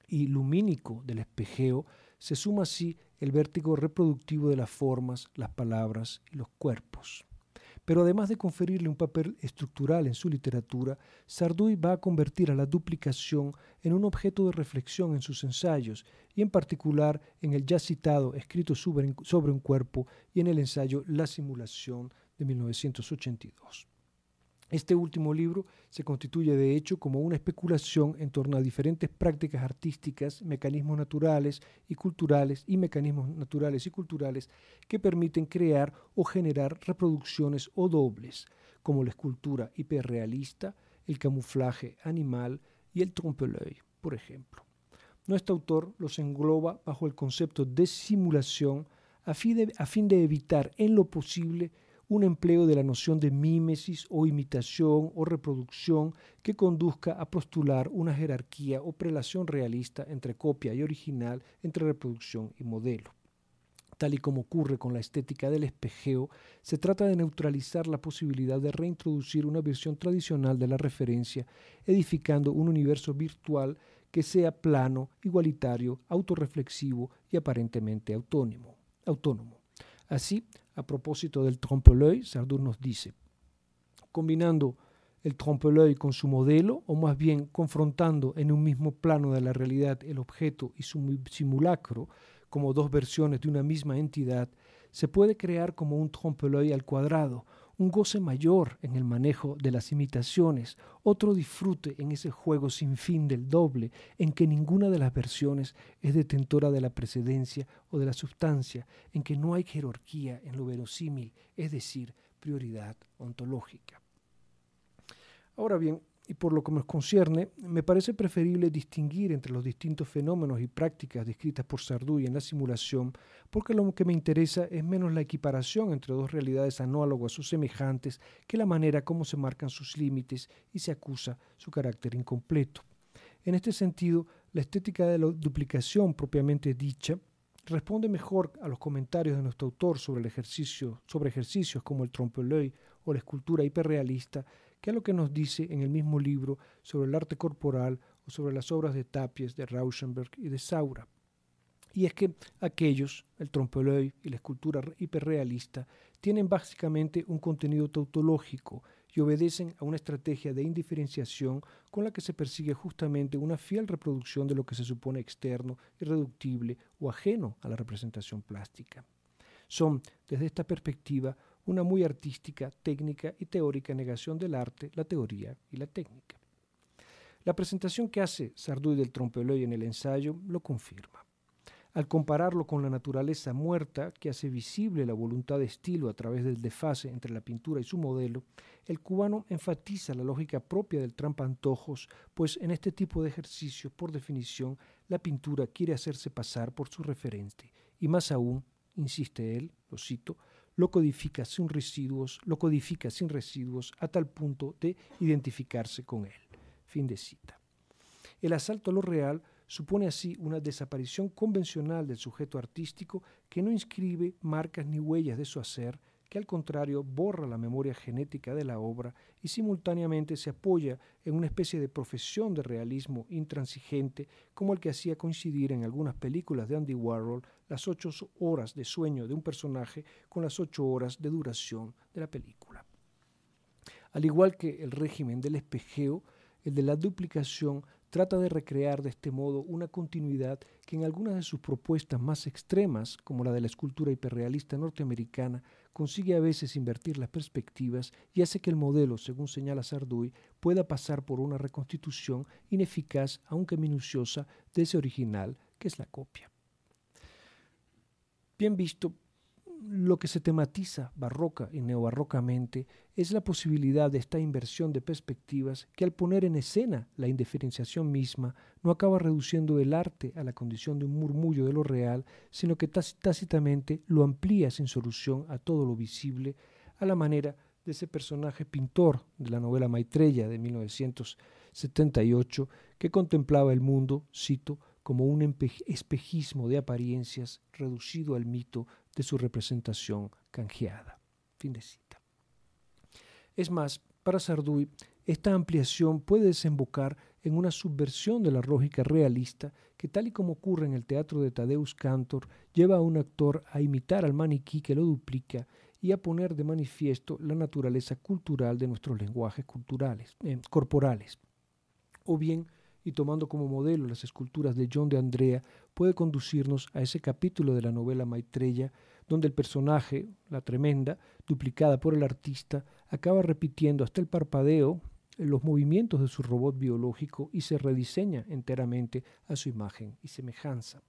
y lumínico del espejeo, se suma así el vértigo reproductivo de las formas, las palabras y los cuerpos. Pero además de conferirle un papel estructural en su literatura, Sarduy va a convertir a la duplicación en un objeto de reflexión en sus ensayos, y en particular en el ya citado Escrito sobre un cuerpo y en el ensayo La simulación de 1982. Este último libro se constituye de hecho como una especulación en torno a diferentes prácticas artísticas, mecanismos naturales y culturales y mecanismos naturales y culturales que permiten crear o generar reproducciones o dobles, como la escultura hiperrealista, el camuflaje animal y el trompe-l'œil, por ejemplo. Nuestro autor los engloba bajo el concepto de simulación a fin de evitar en lo posible un empleo de la noción de mímesis o imitación o reproducción que conduzca a postular una jerarquía o prelación realista entre copia y original, entre reproducción y modelo. Tal y como ocurre con la estética del espejeo, se trata de neutralizar la posibilidad de reintroducir una versión tradicional de la referencia, edificando un universo virtual que sea plano, igualitario, autorreflexivo y aparentemente autónomo. autónomo. Así, a propósito del trompe-l'œil, Sardur nos dice, combinando el trompe-l'œil con su modelo, o más bien confrontando en un mismo plano de la realidad el objeto y su simulacro como dos versiones de una misma entidad, se puede crear como un trompe-l'œil al cuadrado, un goce mayor en el manejo de las imitaciones, otro disfrute en ese juego sin fin del doble, en que ninguna de las versiones es detentora de la precedencia o de la sustancia, en que no hay jerarquía en lo verosímil, es decir, prioridad ontológica. Ahora bien, y por lo que me concierne, me parece preferible distinguir entre los distintos fenómenos y prácticas descritas por Sarduy en la simulación, porque lo que me interesa es menos la equiparación entre dos realidades análogas o semejantes que la manera como se marcan sus límites y se acusa su carácter incompleto. En este sentido, la estética de la duplicación propiamente dicha responde mejor a los comentarios de nuestro autor sobre, sobre ejercicios como el trompe loeil o la escultura hiperrealista que lo que nos dice en el mismo libro sobre el arte corporal o sobre las obras de Tapies, de Rauschenberg y de Saura. Y es que aquellos, el trompe l'oeil y la escultura hiperrealista, tienen básicamente un contenido tautológico y obedecen a una estrategia de indiferenciación con la que se persigue justamente una fiel reproducción de lo que se supone externo, irreductible o ajeno a la representación plástica. Son, desde esta perspectiva, una muy artística, técnica y teórica negación del arte, la teoría y la técnica. La presentación que hace Sarduy del Trompeloy en el ensayo lo confirma. Al compararlo con la naturaleza muerta que hace visible la voluntad de estilo a través del desfase entre la pintura y su modelo, el cubano enfatiza la lógica propia del trampantojos, pues en este tipo de ejercicios, por definición, la pintura quiere hacerse pasar por su referente, y más aún, insiste él, lo cito, lo codifica sin residuos, lo codifica sin residuos a tal punto de identificarse con él. Fin de cita. El asalto a lo real supone así una desaparición convencional del sujeto artístico que no inscribe marcas ni huellas de su hacer, que al contrario borra la memoria genética de la obra y simultáneamente se apoya en una especie de profesión de realismo intransigente como el que hacía coincidir en algunas películas de Andy Warhol las ocho horas de sueño de un personaje con las ocho horas de duración de la película. Al igual que el régimen del espejeo, el de la duplicación trata de recrear de este modo una continuidad que en algunas de sus propuestas más extremas, como la de la escultura hiperrealista norteamericana, consigue a veces invertir las perspectivas y hace que el modelo, según señala Sarduy, pueda pasar por una reconstitución ineficaz, aunque minuciosa, de ese original, que es la copia. Bien visto, lo que se tematiza barroca y neobarrocamente es la posibilidad de esta inversión de perspectivas que al poner en escena la indiferenciación misma no acaba reduciendo el arte a la condición de un murmullo de lo real, sino que tácitamente lo amplía sin solución a todo lo visible, a la manera de ese personaje pintor de la novela Maitrella de 1978 que contemplaba el mundo, cito, como un espejismo de apariencias reducido al mito de su representación canjeada. Fin de cita. Es más, para Sarduy, esta ampliación puede desembocar en una subversión de la lógica realista que, tal y como ocurre en el teatro de Tadeusz Cantor, lleva a un actor a imitar al maniquí que lo duplica y a poner de manifiesto la naturaleza cultural de nuestros lenguajes culturales, eh, corporales. O bien y tomando como modelo las esculturas de John de Andrea, puede conducirnos a ese capítulo de la novela Maitreya, donde el personaje, la tremenda, duplicada por el artista, acaba repitiendo hasta el parpadeo los movimientos de su robot biológico y se rediseña enteramente a su imagen y semejanza.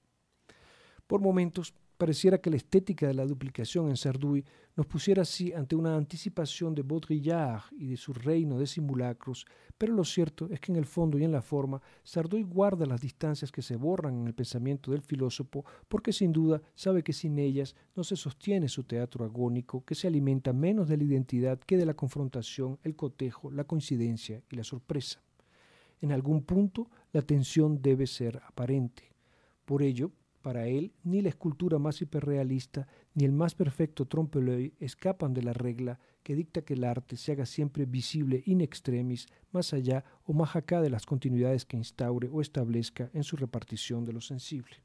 Por momentos, Pareciera que la estética de la duplicación en Sarduy nos pusiera así ante una anticipación de Baudrillard y de su reino de simulacros, pero lo cierto es que en el fondo y en la forma, Sarduy guarda las distancias que se borran en el pensamiento del filósofo porque sin duda sabe que sin ellas no se sostiene su teatro agónico que se alimenta menos de la identidad que de la confrontación, el cotejo, la coincidencia y la sorpresa. En algún punto la tensión debe ser aparente. Por ello, para él, ni la escultura más hiperrealista ni el más perfecto trompe l'oeil escapan de la regla que dicta que el arte se haga siempre visible in extremis, más allá o más acá de las continuidades que instaure o establezca en su repartición de lo sensible.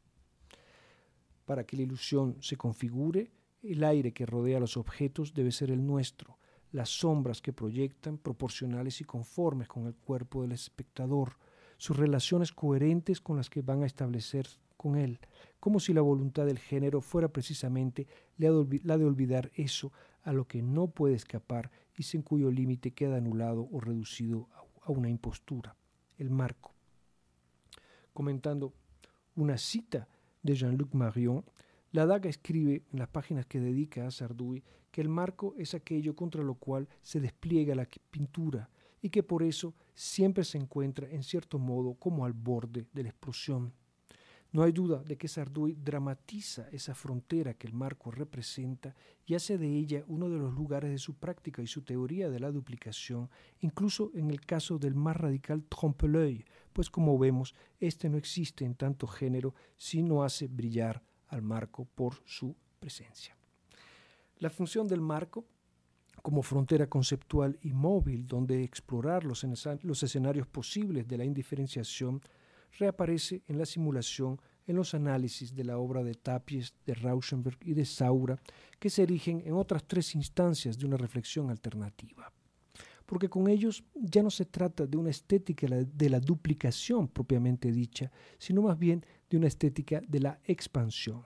Para que la ilusión se configure, el aire que rodea los objetos debe ser el nuestro, las sombras que proyectan proporcionales y conformes con el cuerpo del espectador, sus relaciones coherentes con las que van a establecer con él, como si la voluntad del género fuera precisamente la de olvidar eso a lo que no puede escapar y sin cuyo límite queda anulado o reducido a una impostura, el marco. Comentando una cita de Jean-Luc Marion, la Daga escribe en las páginas que dedica a Sarduy que el marco es aquello contra lo cual se despliega la pintura y que por eso siempre se encuentra en cierto modo como al borde de la explosión. No hay duda de que Sarduy dramatiza esa frontera que el marco representa y hace de ella uno de los lugares de su práctica y su teoría de la duplicación, incluso en el caso del más radical trompe-l'œil, pues como vemos, este no existe en tanto género si no hace brillar al marco por su presencia. La función del marco como frontera conceptual y móvil donde explorar los, escenarios posibles de la indiferenciación reaparece en la simulación en los análisis de la obra de Tapies, de Rauschenberg y de Saura, que se erigen en otras tres instancias de una reflexión alternativa. Porque con ellos ya no se trata de una estética de la duplicación propiamente dicha, sino más bien de una estética de la expansión.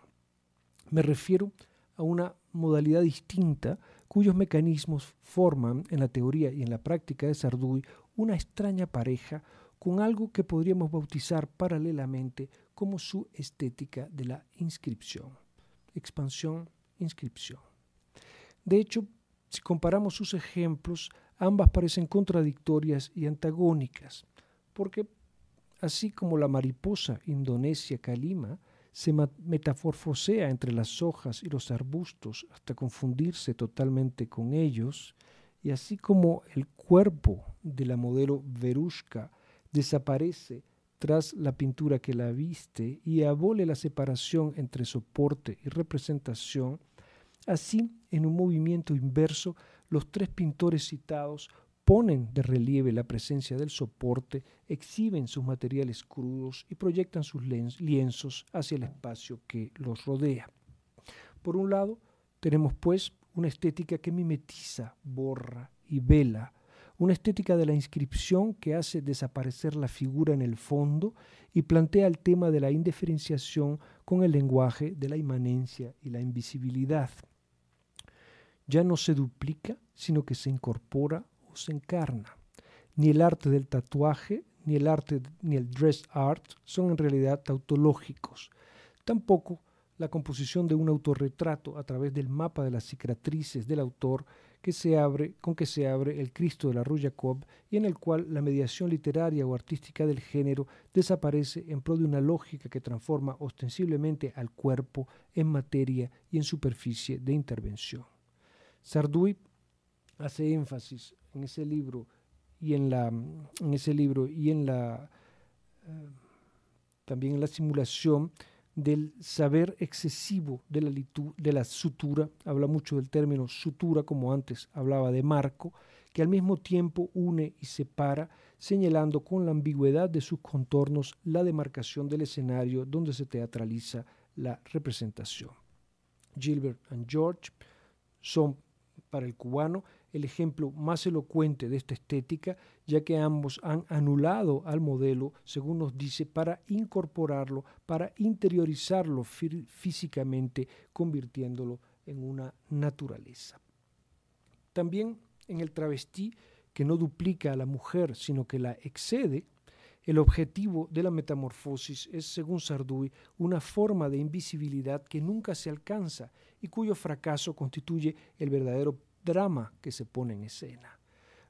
Me refiero a una modalidad distinta cuyos mecanismos forman en la teoría y en la práctica de Sarduy una extraña pareja con algo que podríamos bautizar paralelamente como su estética de la inscripción. Expansión, inscripción. De hecho, si comparamos sus ejemplos, ambas parecen contradictorias y antagónicas, porque así como la mariposa indonesia calima se metaforfosea entre las hojas y los arbustos hasta confundirse totalmente con ellos, y así como el cuerpo de la modelo Verushka desaparece tras la pintura que la viste y abole la separación entre soporte y representación, así en un movimiento inverso los tres pintores citados ponen de relieve la presencia del soporte, exhiben sus materiales crudos y proyectan sus lienzos hacia el espacio que los rodea. Por un lado, tenemos pues una estética que mimetiza, borra y vela una estética de la inscripción que hace desaparecer la figura en el fondo y plantea el tema de la indiferenciación con el lenguaje de la inmanencia y la invisibilidad. Ya no se duplica, sino que se incorpora o se encarna. Ni el arte del tatuaje, ni el arte ni el dress art son en realidad tautológicos. Tampoco la composición de un autorretrato a través del mapa de las cicatrices del autor que se abre, con que se abre el Cristo de la Jacob y en el cual la mediación literaria o artística del género desaparece en pro de una lógica que transforma ostensiblemente al cuerpo en materia y en superficie de intervención. Sarduy hace énfasis en ese libro y en la en ese libro y en la eh, también en la simulación del saber excesivo de la, de la sutura, habla mucho del término sutura, como antes hablaba de marco, que al mismo tiempo une y separa, señalando con la ambigüedad de sus contornos la demarcación del escenario donde se teatraliza la representación. Gilbert and George son para el cubano el ejemplo más elocuente de esta estética, ya que ambos han anulado al modelo, según nos dice, para incorporarlo, para interiorizarlo físicamente, convirtiéndolo en una naturaleza. También en el travestí, que no duplica a la mujer, sino que la excede, el objetivo de la metamorfosis es, según Sarduy, una forma de invisibilidad que nunca se alcanza y cuyo fracaso constituye el verdadero drama que se pone en escena.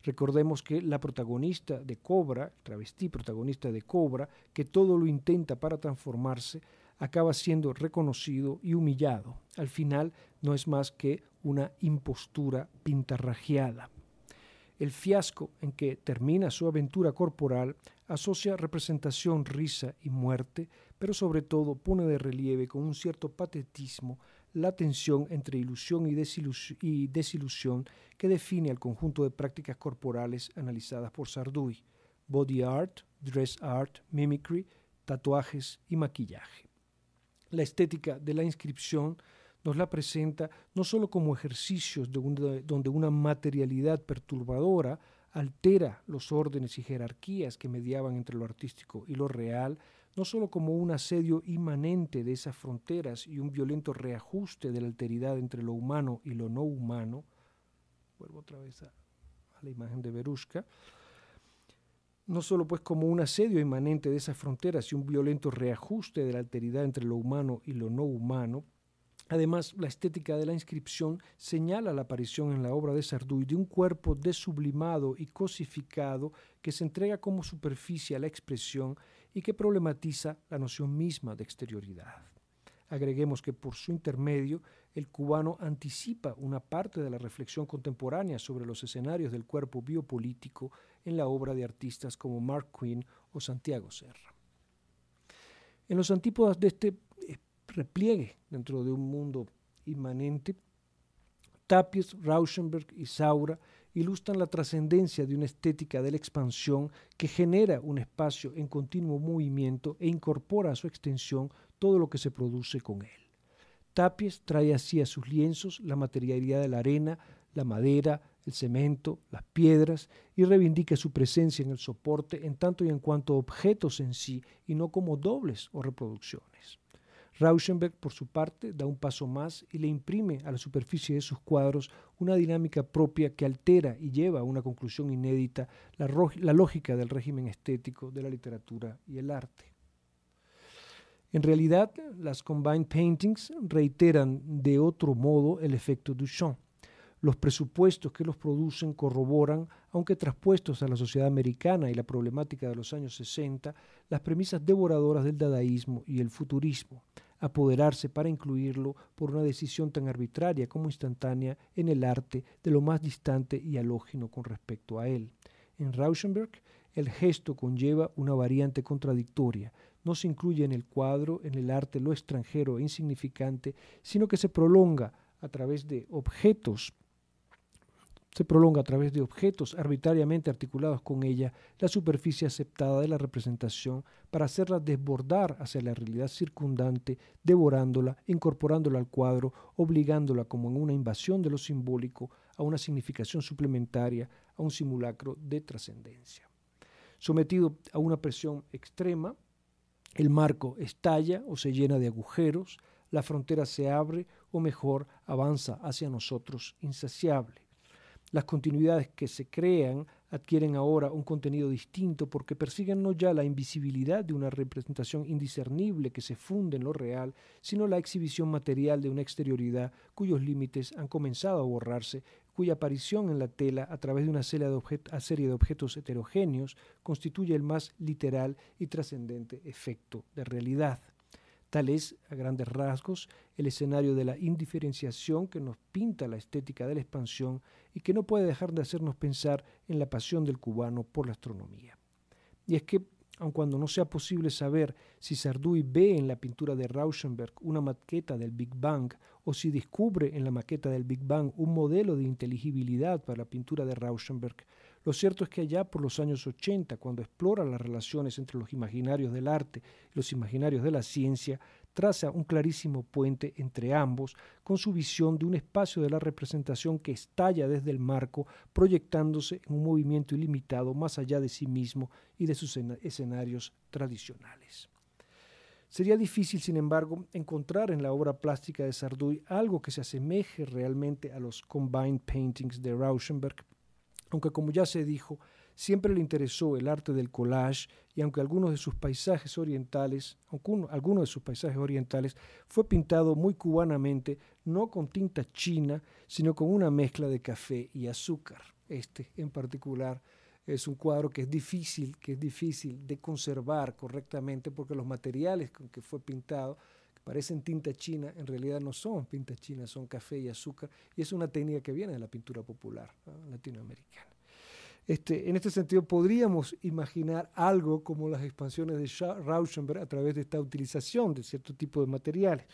Recordemos que la protagonista de Cobra, el travestí protagonista de Cobra, que todo lo intenta para transformarse, acaba siendo reconocido y humillado. Al final no es más que una impostura pintarrajeada. El fiasco en que termina su aventura corporal asocia representación, risa y muerte, pero sobre todo pone de relieve con un cierto patetismo la tensión entre ilusión y, desilusión, que define al conjunto de prácticas corporales analizadas por Sarduy, body art, dress art, mimicry, tatuajes y maquillaje. La estética de la inscripción nos la presenta no solo como ejercicios donde una materialidad perturbadora altera los órdenes y jerarquías que mediaban entre lo artístico y lo real, no solo como un asedio inmanente de esas fronteras y un violento reajuste de la alteridad entre lo humano y lo no humano, vuelvo otra vez a, la imagen de Verushka no solo pues como un asedio inmanente de esas fronteras y un violento reajuste de la alteridad entre lo humano y lo no humano, Además, la estética de la inscripción señala la aparición en la obra de Sarduy de un cuerpo desublimado y cosificado que se entrega como superficie a la expresión y que problematiza la noción misma de exterioridad. Agreguemos que por su intermedio el cubano anticipa una parte de la reflexión contemporánea sobre los escenarios del cuerpo biopolítico en la obra de artistas como Mark Quinn o Santiago Serra. En los antípodas de este eh, repliegue dentro de un mundo inmanente, Tapies, Rauschenberg y Saura ilustran la trascendencia de una estética de la expansión que genera un espacio en continuo movimiento e incorpora a su extensión todo lo que se produce con él. Tapies trae así a sus lienzos la materialidad de la arena, la madera, el cemento, las piedras, y reivindica su presencia en el soporte en tanto y en cuanto objetos en sí y no como dobles o reproducciones. Rauschenberg, por su parte, da un paso más y le imprime a la superficie de sus cuadros una dinámica propia que altera y lleva a una conclusión inédita la, lógica del régimen estético de la literatura y el arte. En realidad, las combined paintings reiteran de otro modo el efecto Duchamp. Los presupuestos que los producen corroboran, aunque traspuestos a la sociedad americana y la problemática de los años 60, las premisas devoradoras del dadaísmo y el futurismo apoderarse para incluirlo por una decisión tan arbitraria como instantánea en el arte de lo más distante y halógeno con respecto a él. En Rauschenberg, el gesto conlleva una variante contradictoria. No se incluye en el cuadro, en el arte, lo extranjero e insignificante, sino que se prolonga a través de objetos se prolonga a través de objetos arbitrariamente articulados con ella la superficie aceptada de la representación para hacerla desbordar hacia la realidad circundante, devorándola, incorporándola al cuadro, obligándola como en una invasión de lo simbólico a una significación suplementaria, a un simulacro de trascendencia. Sometido a una presión extrema, el marco estalla o se llena de agujeros, la frontera se abre o mejor avanza hacia nosotros insaciable las continuidades que se crean adquieren ahora un contenido distinto porque persiguen no ya la invisibilidad de una representación indiscernible que se funde en lo real, sino la exhibición material de una exterioridad cuyos límites han comenzado a borrarse, cuya aparición en la tela a través de una serie de, objetos heterogéneos constituye el más literal y trascendente efecto de realidad. Tal es, a grandes rasgos, el escenario de la indiferenciación que nos pinta la estética de la expansión y que no puede dejar de hacernos pensar en la pasión del cubano por la astronomía. Y es que, aun cuando no sea posible saber si Sarduy ve en la pintura de Rauschenberg una maqueta del Big Bang o si descubre en la maqueta del Big Bang un modelo de inteligibilidad para la pintura de Rauschenberg, lo cierto es que allá por los años 80, cuando explora las relaciones entre los imaginarios del arte y los imaginarios de la ciencia, traza un clarísimo puente entre ambos con su visión de un espacio de la representación que estalla desde el marco, proyectándose en un movimiento ilimitado más allá de sí mismo y de sus escenarios tradicionales. Sería difícil, sin embargo, encontrar en la obra plástica de Sarduy algo que se asemeje realmente a los combined paintings de Rauschenberg aunque como ya se dijo, siempre le interesó el arte del collage y aunque algunos de sus paisajes orientales, aunque de sus paisajes orientales fue pintado muy cubanamente, no con tinta china, sino con una mezcla de café y azúcar. Este en particular es un cuadro que es difícil, que es difícil de conservar correctamente porque los materiales con que fue pintado parecen tinta china, en realidad no son tinta china, son café y azúcar, y es una técnica que viene de la pintura popular latinoamericana. Este, en este sentido, podríamos imaginar algo como las expansiones de Rauschenberg a través de esta utilización de cierto tipo de materiales,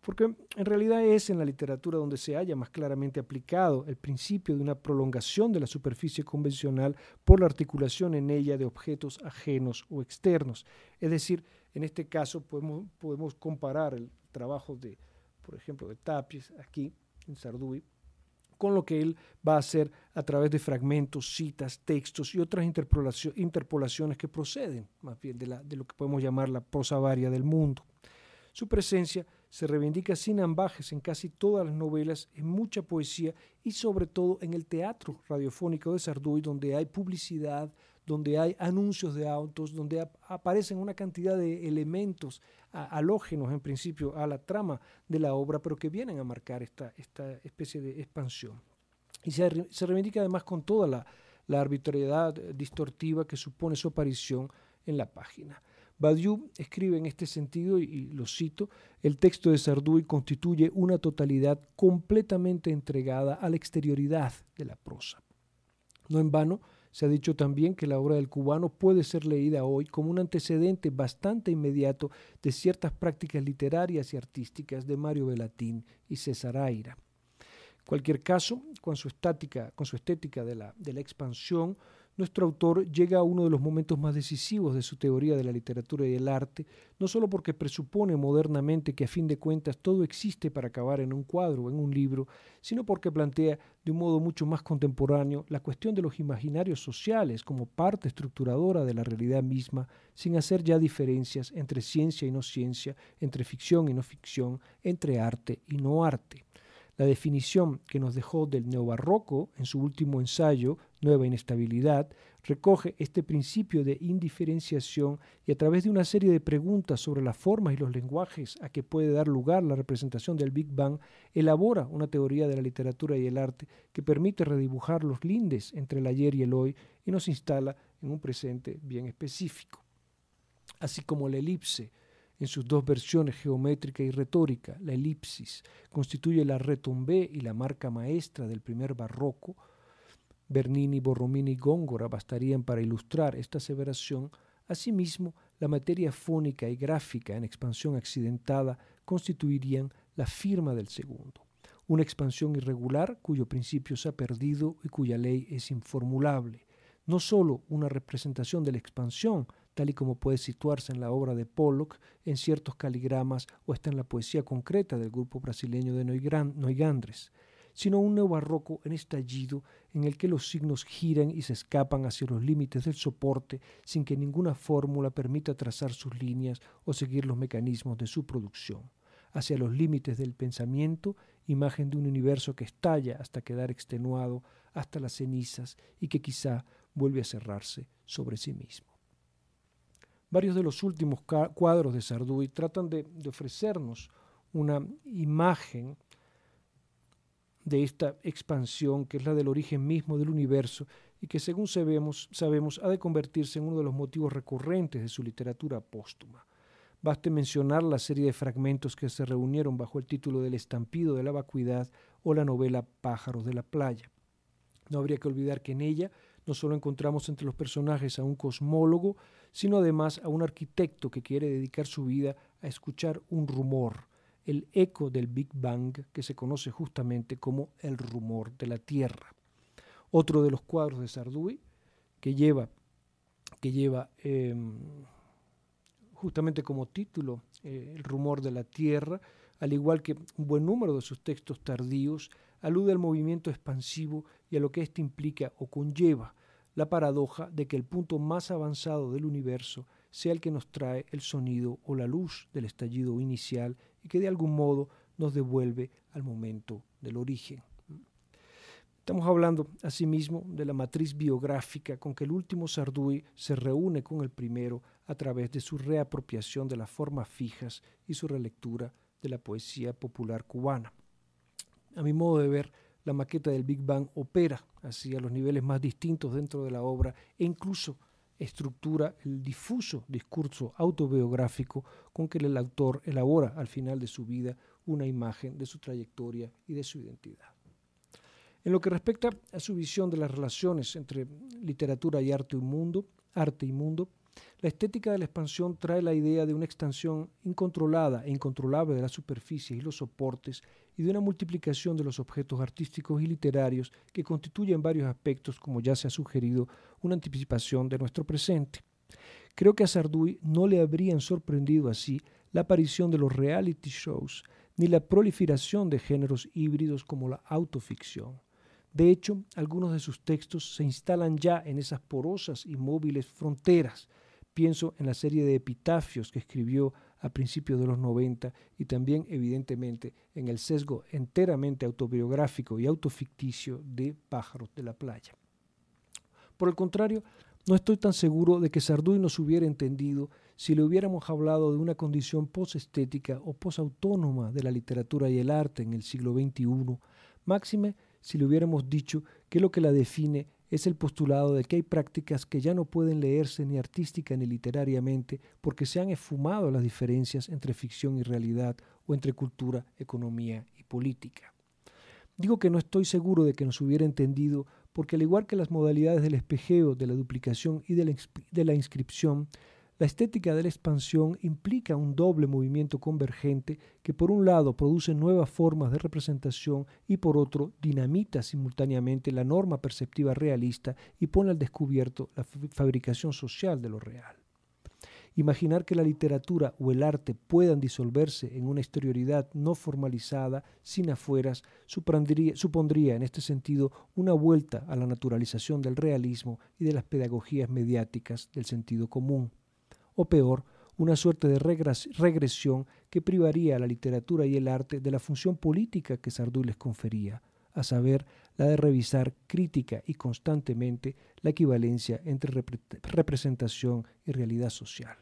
porque en realidad es en la literatura donde se haya más claramente aplicado el principio de una prolongación de la superficie convencional por la articulación en ella de objetos ajenos o externos, es decir, en este caso podemos, podemos comparar el trabajo de, por ejemplo, de Tapies aquí en Sarduy, con lo que él va a hacer a través de fragmentos, citas, textos y otras interpolaciones que proceden, más bien de, lo que podemos llamar la prosa varia del mundo. Su presencia se reivindica sin ambajes en casi todas las novelas, en mucha poesía y sobre todo en el teatro radiofónico de Sarduy, donde hay publicidad, donde hay anuncios de autos, donde aparecen una cantidad de elementos halógenos en principio a la trama de la obra, pero que vienen a marcar esta, especie de expansión. Y se, reivindica además con toda la, arbitrariedad distortiva que supone su aparición en la página. Badiou escribe en este sentido, y lo cito, el texto de Sarduy constituye una totalidad completamente entregada a la exterioridad de la prosa. No en vano, se ha dicho también que la obra del cubano puede ser leída hoy como un antecedente bastante inmediato de ciertas prácticas literarias y artísticas de Mario Velatín y César Aira. En cualquier caso, con su, con su estética de la, de la expansión, nuestro autor llega a uno de los momentos más decisivos de su teoría de la literatura y del arte, no solo porque presupone modernamente que a fin de cuentas todo existe para acabar en un cuadro o en un libro, sino porque plantea de un modo mucho más contemporáneo la cuestión de los imaginarios sociales como parte estructuradora de la realidad misma, sin hacer ya diferencias entre ciencia y no ciencia, entre ficción y no ficción, entre arte y no arte. La definición que nos dejó del neobarroco en su último ensayo, nueva inestabilidad, recoge este principio de indiferenciación y a través de una serie de preguntas sobre las formas y los lenguajes a que puede dar lugar la representación del Big Bang, elabora una teoría de la literatura y el arte que permite redibujar los lindes entre el ayer y el hoy y nos instala en un presente bien específico. Así como la elipse, en sus dos versiones geométrica y retórica, la elipsis constituye la retumbé y la marca maestra del primer barroco, Bernini, Borromini y Góngora bastarían para ilustrar esta aseveración. Asimismo, la materia fónica y gráfica en expansión accidentada constituirían la firma del segundo. Una expansión irregular cuyo principio se ha perdido y cuya ley es informulable. No sólo una representación de la expansión, tal y como puede situarse en la obra de Pollock, en ciertos caligramas o está en la poesía concreta del grupo brasileño de Noigandres, sino un neobarroco en estallido en el que los signos giran y se escapan hacia los límites del soporte sin que ninguna fórmula permita trazar sus líneas o seguir los mecanismos de su producción. Hacia los límites del pensamiento, imagen de un universo que estalla hasta quedar extenuado hasta las cenizas y que quizá vuelve a cerrarse sobre sí mismo. Varios de los últimos cuadros de Sarduy tratan de, de ofrecernos una imagen de esta expansión que es la del origen mismo del universo y que según sabemos, sabemos ha de convertirse en uno de los motivos recurrentes de su literatura póstuma. Baste mencionar la serie de fragmentos que se reunieron bajo el título del estampido de la vacuidad o la novela Pájaros de la playa. No habría que olvidar que en ella no solo encontramos entre los personajes a un cosmólogo, sino además a un arquitecto que quiere dedicar su vida a escuchar un rumor, el eco del Big Bang, que se conoce justamente como el rumor de la Tierra. Otro de los cuadros de Sarduy, que lleva, que lleva em, justamente como título eh, El rumor de la Tierra, al igual que un buen número de sus textos tardíos, alude al movimiento expansivo y a lo que éste implica o conlleva, la paradoja de que el punto más avanzado del universo sea el que nos trae el sonido o la luz del estallido inicial y que de algún modo nos devuelve al momento del origen. Estamos hablando asimismo de la matriz biográfica con que el último sarduy se reúne con el primero a través de su reapropiación de las formas fijas y su relectura de la poesía popular cubana. A mi modo de ver, la maqueta del Big Bang opera así a los niveles más distintos dentro de la obra e incluso estructura el difuso discurso autobiográfico con que el autor elabora al final de su vida una imagen de su trayectoria y de su identidad. En lo que respecta a su visión de las relaciones entre literatura y arte y mundo, arte y mundo, la estética de la expansión trae la idea de una extensión incontrolada e incontrolable de las superficies y los soportes y de una multiplicación de los objetos artísticos y literarios que constituyen varios aspectos, como ya se ha sugerido, una anticipación de nuestro presente. Creo que a Sarduy no le habrían sorprendido así la aparición de los reality shows ni la proliferación de géneros híbridos como la autoficción. De hecho, algunos de sus textos se instalan ya en esas porosas y móviles fronteras. Pienso en la serie de epitafios que escribió a principios de los 90 y también evidentemente en el sesgo enteramente autobiográfico y autoficticio de Pájaros de la Playa. Por el contrario, no estoy tan seguro de que Sarduy nos hubiera entendido si le hubiéramos hablado de una condición posestética o posautónoma de la literatura y el arte en el siglo XXI, máxime si le hubiéramos dicho que lo que la define es el postulado de que hay prácticas que ya no pueden leerse ni artística ni literariamente porque se han esfumado las diferencias entre ficción y realidad o entre cultura, economía y política. Digo que no estoy seguro de que nos hubiera entendido porque al igual que las modalidades del espejeo, de la duplicación y de la, inscripción, la estética de la expansión implica un doble movimiento convergente que por un lado produce nuevas formas de representación y por otro dinamita simultáneamente la norma perceptiva realista y pone al descubierto la fabricación social de lo real. Imaginar que la literatura o el arte puedan disolverse en una exterioridad no formalizada, sin afueras, supondría en este sentido una vuelta a la naturalización del realismo y de las pedagogías mediáticas del sentido común o peor, una suerte de regresión que privaría a la literatura y el arte de la función política que Sardú les confería, a saber, la de revisar crítica y constantemente la equivalencia entre representación y realidad social.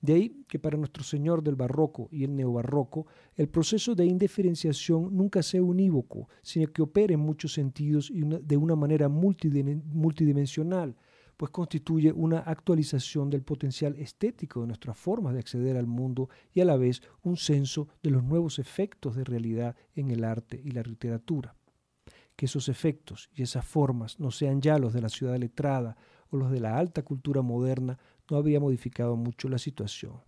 De ahí que para nuestro Señor del barroco y el neobarroco, el proceso de indiferenciación nunca sea unívoco, sino que opere en muchos sentidos y de una manera multidimensional, pues constituye una actualización del potencial estético de nuestras formas de acceder al mundo y a la vez un censo de los nuevos efectos de realidad en el arte y la literatura. Que esos efectos y esas formas no sean ya los de la ciudad letrada o los de la alta cultura moderna no había modificado mucho la situación.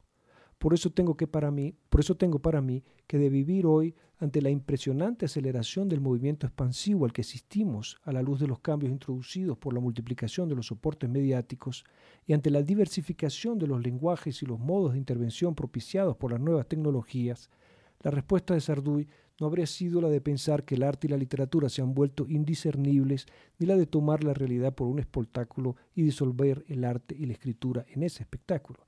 Por eso tengo que para mí, por eso tengo para mí que de vivir hoy ante la impresionante aceleración del movimiento expansivo al que asistimos a la luz de los cambios introducidos por la multiplicación de los soportes mediáticos y ante la diversificación de los lenguajes y los modos de intervención propiciados por las nuevas tecnologías, la respuesta de Sarduy no habría sido la de pensar que el arte y la literatura se han vuelto indiscernibles, ni la de tomar la realidad por un espectáculo y disolver el arte y la escritura en ese espectáculo.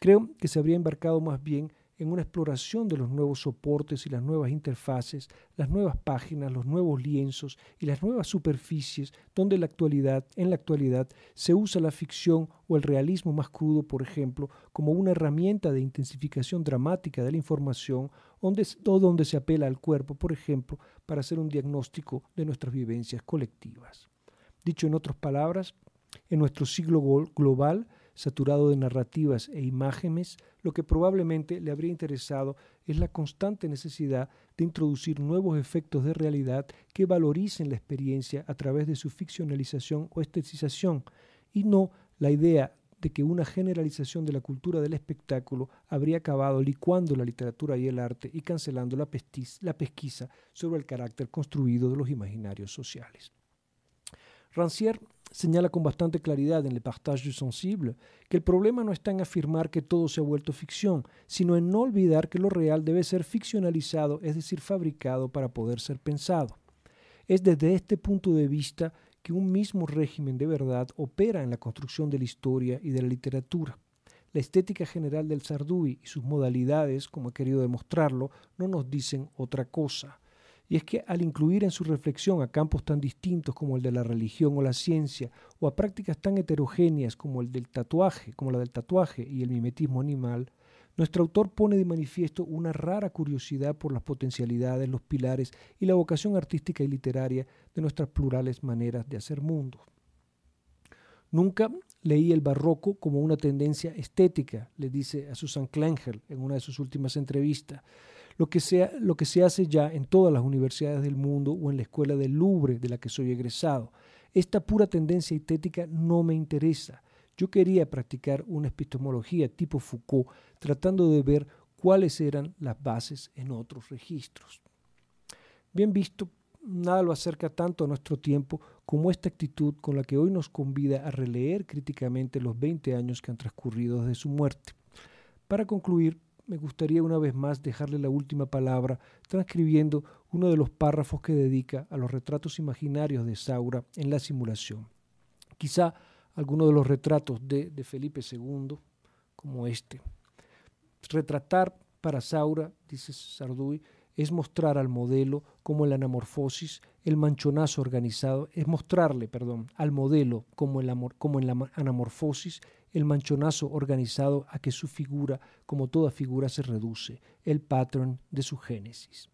Creo que se habría embarcado más bien en una exploración de los nuevos soportes y las nuevas interfaces, las nuevas páginas, los nuevos lienzos y las nuevas superficies donde en la actualidad, en la actualidad se usa la ficción o el realismo más crudo, por ejemplo, como una herramienta de intensificación dramática de la información donde, o donde se apela al cuerpo, por ejemplo, para hacer un diagnóstico de nuestras vivencias colectivas. Dicho en otras palabras, en nuestro siglo global, saturado de narrativas e imágenes, lo que probablemente le habría interesado es la constante necesidad de introducir nuevos efectos de realidad que valoricen la experiencia a través de su ficcionalización o estetización, y no la idea de que una generalización de la cultura del espectáculo habría acabado licuando la literatura y el arte y cancelando la, la pesquisa sobre el carácter construido de los imaginarios sociales. Rancière señala con bastante claridad en Le Partage du Sensible que el problema no está en afirmar que todo se ha vuelto ficción, sino en no olvidar que lo real debe ser ficcionalizado, es decir, fabricado para poder ser pensado. Es desde este punto de vista que un mismo régimen de verdad opera en la construcción de la historia y de la literatura. La estética general del Sardui y sus modalidades, como he querido demostrarlo, no nos dicen otra cosa. Y es que al incluir en su reflexión a campos tan distintos como el de la religión o la ciencia, o a prácticas tan heterogéneas como el del tatuaje, como la del tatuaje y el mimetismo animal, nuestro autor pone de manifiesto una rara curiosidad por las potencialidades, los pilares y la vocación artística y literaria de nuestras plurales maneras de hacer mundo. Nunca leí el barroco como una tendencia estética, le dice a Susan Klengel en una de sus últimas entrevistas lo que, sea, lo que se hace ya en todas las universidades del mundo o en la escuela de Louvre de la que soy egresado. Esta pura tendencia estética no me interesa. Yo quería practicar una epistemología tipo Foucault, tratando de ver cuáles eran las bases en otros registros. Bien visto, nada lo acerca tanto a nuestro tiempo como esta actitud con la que hoy nos convida a releer críticamente los 20 años que han transcurrido desde su muerte. Para concluir, me gustaría una vez más dejarle la última palabra transcribiendo uno de los párrafos que dedica a los retratos imaginarios de Saura en la simulación. Quizá alguno de los retratos de, Felipe II, como este. Retratar para Saura, dice Sarduy, es mostrar al modelo, como el la anamorfosis, el manchonazo organizado, es mostrarle, perdón, al modelo, como el como en la anamorfosis, el manchonazo organizado a que su figura, como toda figura, se reduce, el pattern de su génesis.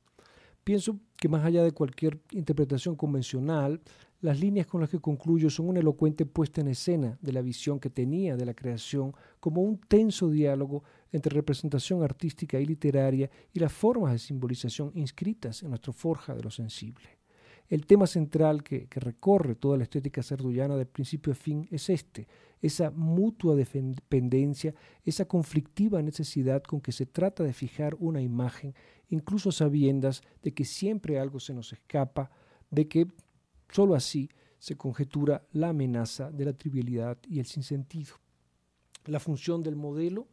Pienso que más allá de cualquier interpretación convencional, las líneas con las que concluyo son una elocuente puesta en escena de la visión que tenía de la creación como un tenso diálogo entre representación artística y literaria y las formas de simbolización inscritas en nuestro forja de lo sensible. El tema central que, recorre toda la estética cerdullana del principio a fin es este, esa mutua dependencia, esa conflictiva necesidad con que se trata de fijar una imagen, incluso sabiendas de que siempre algo se nos escapa, de que sólo así se conjetura la amenaza de la trivialidad y el sinsentido. La función del modelo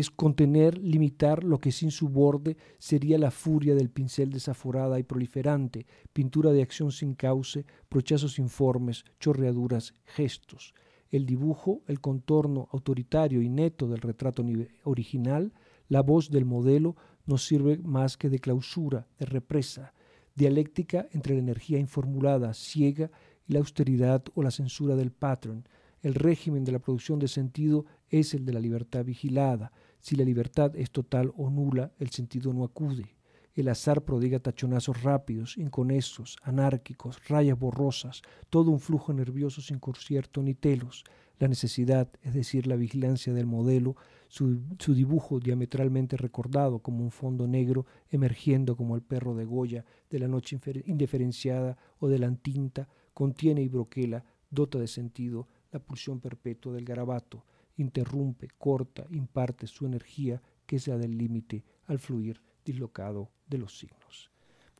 es contener, limitar lo que sin su borde sería la furia del pincel desaforada y proliferante, pintura de acción sin cauce, brochazos informes, chorreaduras, gestos. El dibujo, el contorno autoritario y neto del retrato original, la voz del modelo, no sirve más que de clausura, de represa, dialéctica entre la energía informulada, ciega, y la austeridad o la censura del patron. El régimen de la producción de sentido es el de la libertad vigilada, si la libertad es total o nula, el sentido no acude. El azar prodiga tachonazos rápidos, inconesos, anárquicos, rayas borrosas, todo un flujo nervioso sin concierto ni telos. La necesidad, es decir, la vigilancia del modelo, su, su, dibujo diametralmente recordado como un fondo negro emergiendo como el perro de Goya de la noche indiferenciada o de la antinta, contiene y broquela, dota de sentido la pulsión perpetua del garabato, interrumpe, corta, imparte su energía que sea del límite al fluir dislocado de los signos.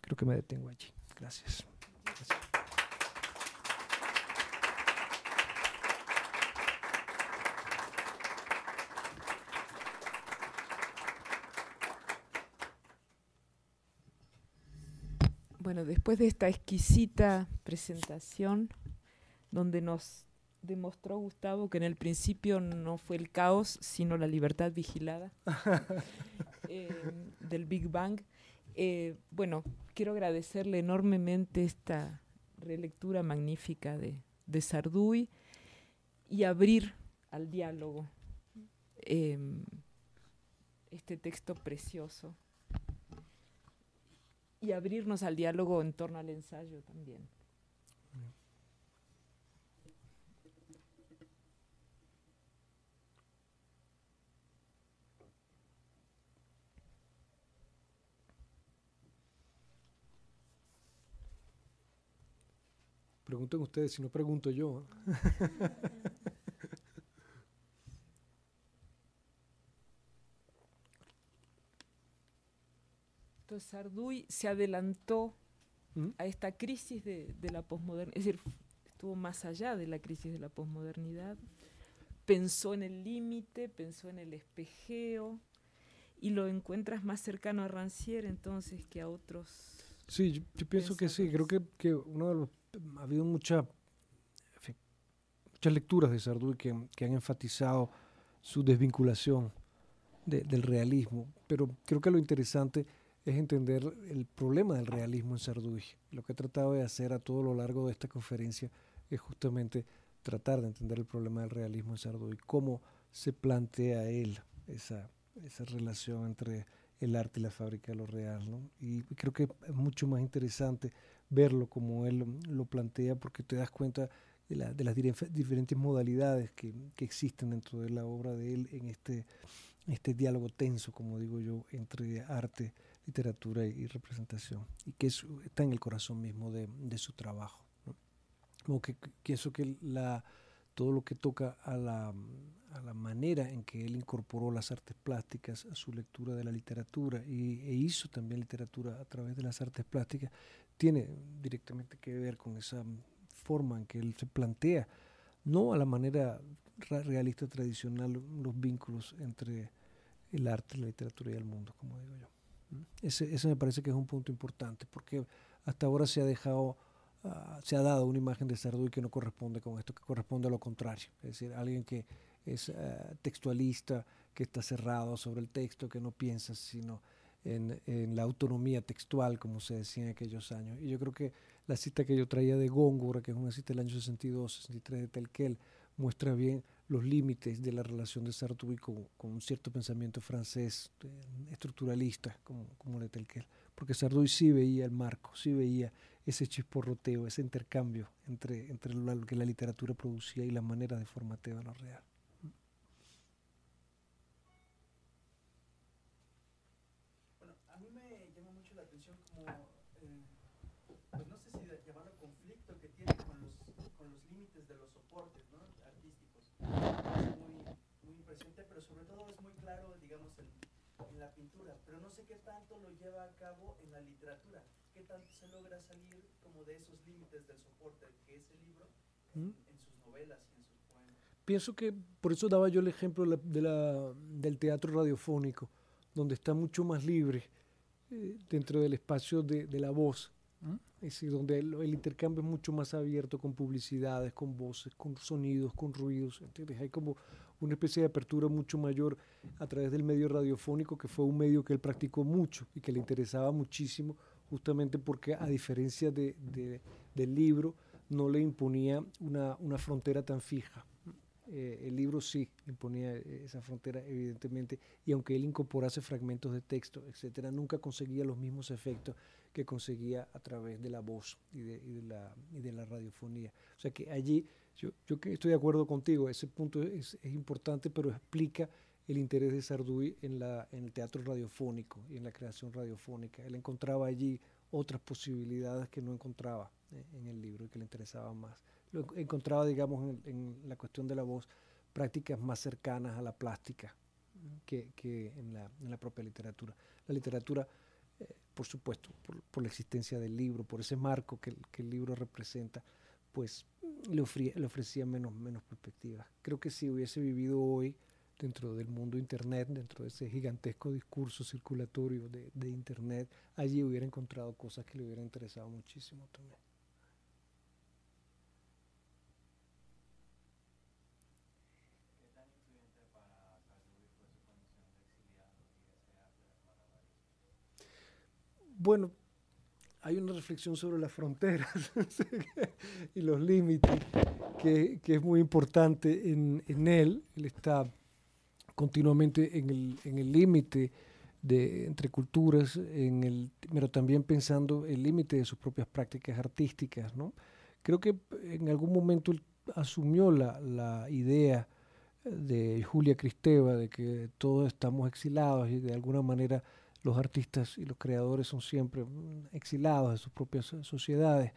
Creo que me detengo allí. Gracias. Gracias. Bueno, después de esta exquisita presentación, donde nos demostró Gustavo que en el principio no fue el caos, sino la libertad vigilada eh, del Big Bang. Eh, bueno, quiero agradecerle enormemente esta relectura magnífica de, de Sarduy y abrir al diálogo em, este texto precioso y abrirnos al diálogo en torno al ensayo también. Pregunten ustedes, si no pregunto yo. Entonces Arduy se adelantó ¿Mm? a esta crisis de, la posmodernidad, es decir, estuvo más allá de la crisis de la posmodernidad, pensó en el límite, pensó en el espejeo, y lo encuentras más cercano a Rancière entonces que a otros. Sí, yo, pienso que sí, creo que uno de los ha habido mucha, muchas lecturas de Sarduy que, que, han enfatizado su desvinculación del realismo, pero creo que lo interesante es entender el problema del realismo en Sarduy. Lo que he tratado de hacer a todo lo largo de esta conferencia es justamente tratar de entender el problema del realismo en Sarduy, cómo se plantea él esa, esa relación entre el arte y la fábrica de lo real. ¿no? Y creo que es mucho más interesante verlo como él lo plantea porque te das cuenta de, las diferentes modalidades que, que, existen dentro de la obra de él en este, este diálogo tenso, como digo yo, entre arte, literatura y, representación, y que está en el corazón mismo de, su trabajo. Como que, que, eso que la, todo lo que toca a la, a la manera en que él incorporó las artes plásticas a su lectura de la literatura y, e hizo también literatura a través de las artes plásticas, tiene directamente que ver con esa forma en que él se plantea, no a la manera realista tradicional, los vínculos entre el arte, la literatura y el mundo, como digo yo. ¿Mm? Ese, ese me parece que es un punto importante, porque hasta ahora se ha dejado... Ah, se ha dado una imagen de Sarduy que no corresponde con esto, que corresponde a lo contrario. Es decir, alguien que es eh, textualista, que está cerrado sobre el texto, que no piensa sino en, en, la autonomía textual, como se decía en aquellos años. Y yo creo que la cita que yo traía de Góngora, que es una cita del año 62, 63 de Telquel, muestra bien los límites de la relación de Sartre con, con, un cierto pensamiento francés eh, estructuralista como, como de Telquel, porque Sartre sí veía el marco, sí veía ese chisporroteo, ese intercambio entre, entre lo que la literatura producía y la manera de formatear de lo real. pero no sé qué tanto lo lleva a cabo en la literatura, qué tanto se logra salir como de esos límites del soporte que es el libro en sus novelas y en sus poemas. Pienso que por eso daba yo el ejemplo de la, del teatro radiofónico, donde está mucho más libre eh, dentro del espacio de, de la voz. Es decir, donde el, el, intercambio es mucho más abierto con publicidades, con voces, con sonidos, con ruidos. Entonces hay como una especie de apertura mucho mayor a través del medio radiofónico, que fue un medio que él practicó mucho y que le interesaba muchísimo, justamente porque a diferencia del libro, no le imponía una, frontera tan fija. Eh, el libro sí imponía esa frontera, evidentemente, y aunque él incorporase fragmentos de texto, etc., nunca conseguía los mismos efectos que conseguía a través de la voz y de, la, y de la radiofonía. O sea que allí yo, estoy de acuerdo contigo, ese punto es, importante, pero explica el interés de Sarduy en, el teatro radiofónico y en la creación radiofónica. Él encontraba allí otras posibilidades que no encontraba eh, en el libro y que le interesaban más. Lo encontraba, digamos, en, la cuestión de la voz, prácticas más cercanas a la plástica eh, que, en, la, propia literatura. La literatura, eh, por supuesto, por, la existencia del libro, por ese marco que el libro representa, pues le, ofrecía menos, menos perspectivas. Creo que si hubiese vivido hoy dentro del mundo Internet, dentro de ese gigantesco discurso circulatorio de, Internet, allí hubiera encontrado cosas que le hubieran interesado muchísimo también. bueno, hay una reflexión sobre las fronteras y los límites que, es muy importante en, él. Él está continuamente en el límite de, entre culturas, pero también pensando el límite de sus propias prácticas artísticas. Creo que en algún momento asumió la, la, idea de Julia Cristeva de que todos estamos exilados y de alguna manera los artistas y los creadores son siempre mm, exilados de sus propias eh, sociedades.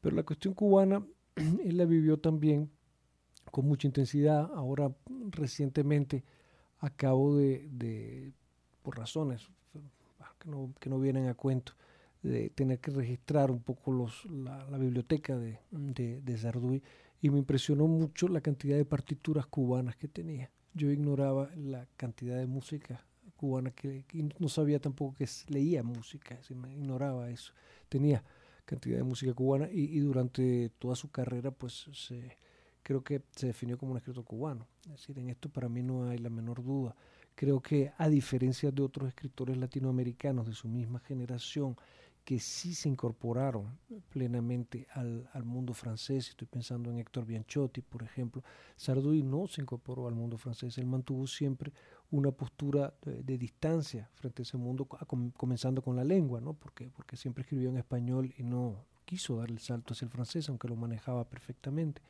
Pero la cuestión cubana, él la vivió también con mucha intensidad. Ahora, mm, recientemente, acabo de, por razones que no, vienen a cuento, de tener que registrar un poco la, biblioteca de, mm, de, y me impresionó mucho la cantidad de partituras cubanas que tenía. Yo ignoraba la cantidad de música cubana que, no sabía tampoco que leía música, ignoraba eso. Tenía cantidad de música cubana y, durante toda su carrera pues creo que se definió como un escritor cubano. Es decir, en esto para mí no hay la menor duda. Creo que a diferencia de otros escritores latinoamericanos de su misma generación, que sí se incorporaron plenamente al, al, mundo francés. Estoy pensando en Héctor Bianchotti, por ejemplo. Sarduy no se incorporó al mundo francés. Él mantuvo siempre una postura de, distancia frente a ese mundo, comenzando con la lengua, ¿no? Porque, porque siempre escribió en español y no quiso dar el salto hacia el francés, aunque lo manejaba perfectamente.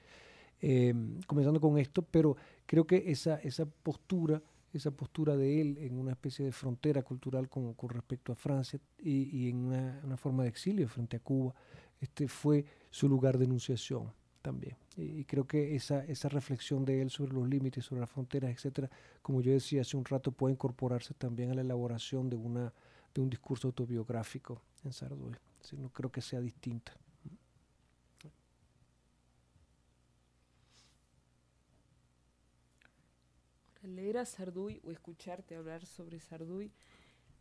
Eh, comenzando con esto, pero creo que esa, esa postura esa postura de él en una especie de frontera cultural con, con respecto a Francia y, en una, forma de exilio frente a Cuba, este fue su lugar de enunciación también. Y, creo que esa, esa, reflexión de él sobre los límites, sobre las fronteras, etcétera, como yo decía hace un rato, puede incorporarse también a la elaboración de, una, de un discurso autobiográfico en Sardoy. No creo que sea distinta. Leer a Sarduy o escucharte hablar sobre Sarduy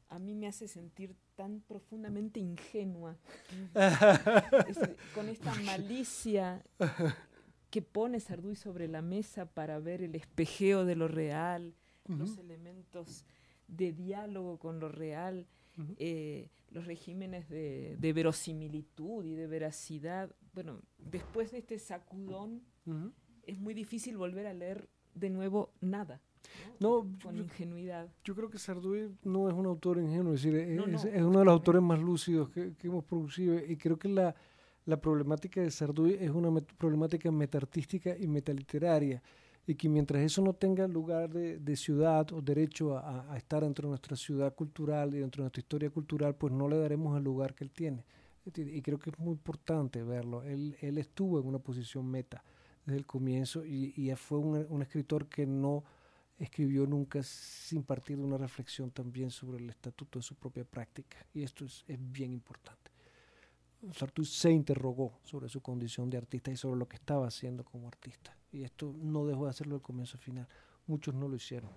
a mí me hace sentir tan profundamente ingenua, con esta malicia que pone Sarduy sobre la mesa para ver el espejeo de lo real, los elementos de diálogo con lo real, eh, los regímenes de, verosimilitud y de veracidad. Bueno, después de este sacudón, es muy difícil volver a leer de nuevo nada. No, con yo, ingenuidad. Yo creo que Sarduy no es un autor ingenuo, es decir, es, uno de los autores más lúcidos que, hemos producido y creo que la, la problemática de Sarduy es una problemática metartística y metaliteraria y que mientras eso no tenga lugar de, ciudad o derecho a, estar dentro de nuestra ciudad cultural y dentro de nuestra historia cultural, pues no le daremos el lugar que él tiene. Y creo que es muy importante verlo. Él, estuvo en una posición meta desde el comienzo y, fue un, un escritor que no escribió nunca sin partir de una reflexión también sobre el estatuto de su propia práctica. Y esto es, bien importante. Sartre se interrogó sobre su condición de artista y sobre lo que estaba haciendo como artista. Y esto no dejó de hacerlo del comienzo al final. Muchos no lo hicieron.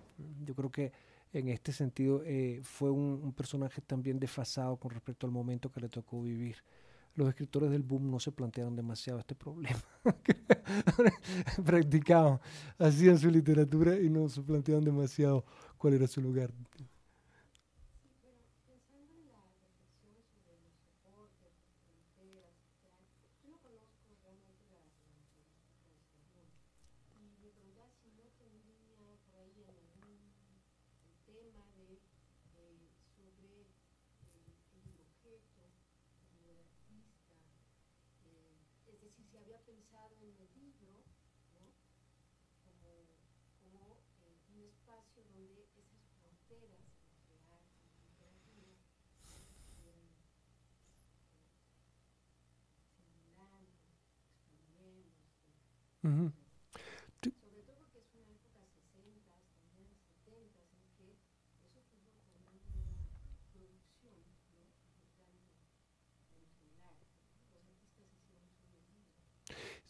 Yo creo que en este sentido eh, fue un, un, personaje también desfasado con respecto al momento que le tocó vivir los escritores del boom no se plantearon demasiado este problema. Practicaban, hacían su literatura y no se planteaban demasiado cuál era su lugar.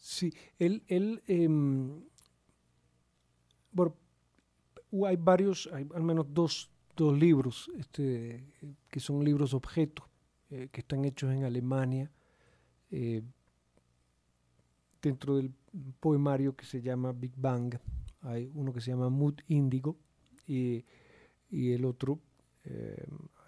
Sí, él, bueno, em, hay varios, hay al menos dos, libros este, que son libros objetos eh, que están hechos en Alemania eh, dentro del poemario que se llama Big Bang. Hay uno que se llama Mood Indigo, y, el otro, em,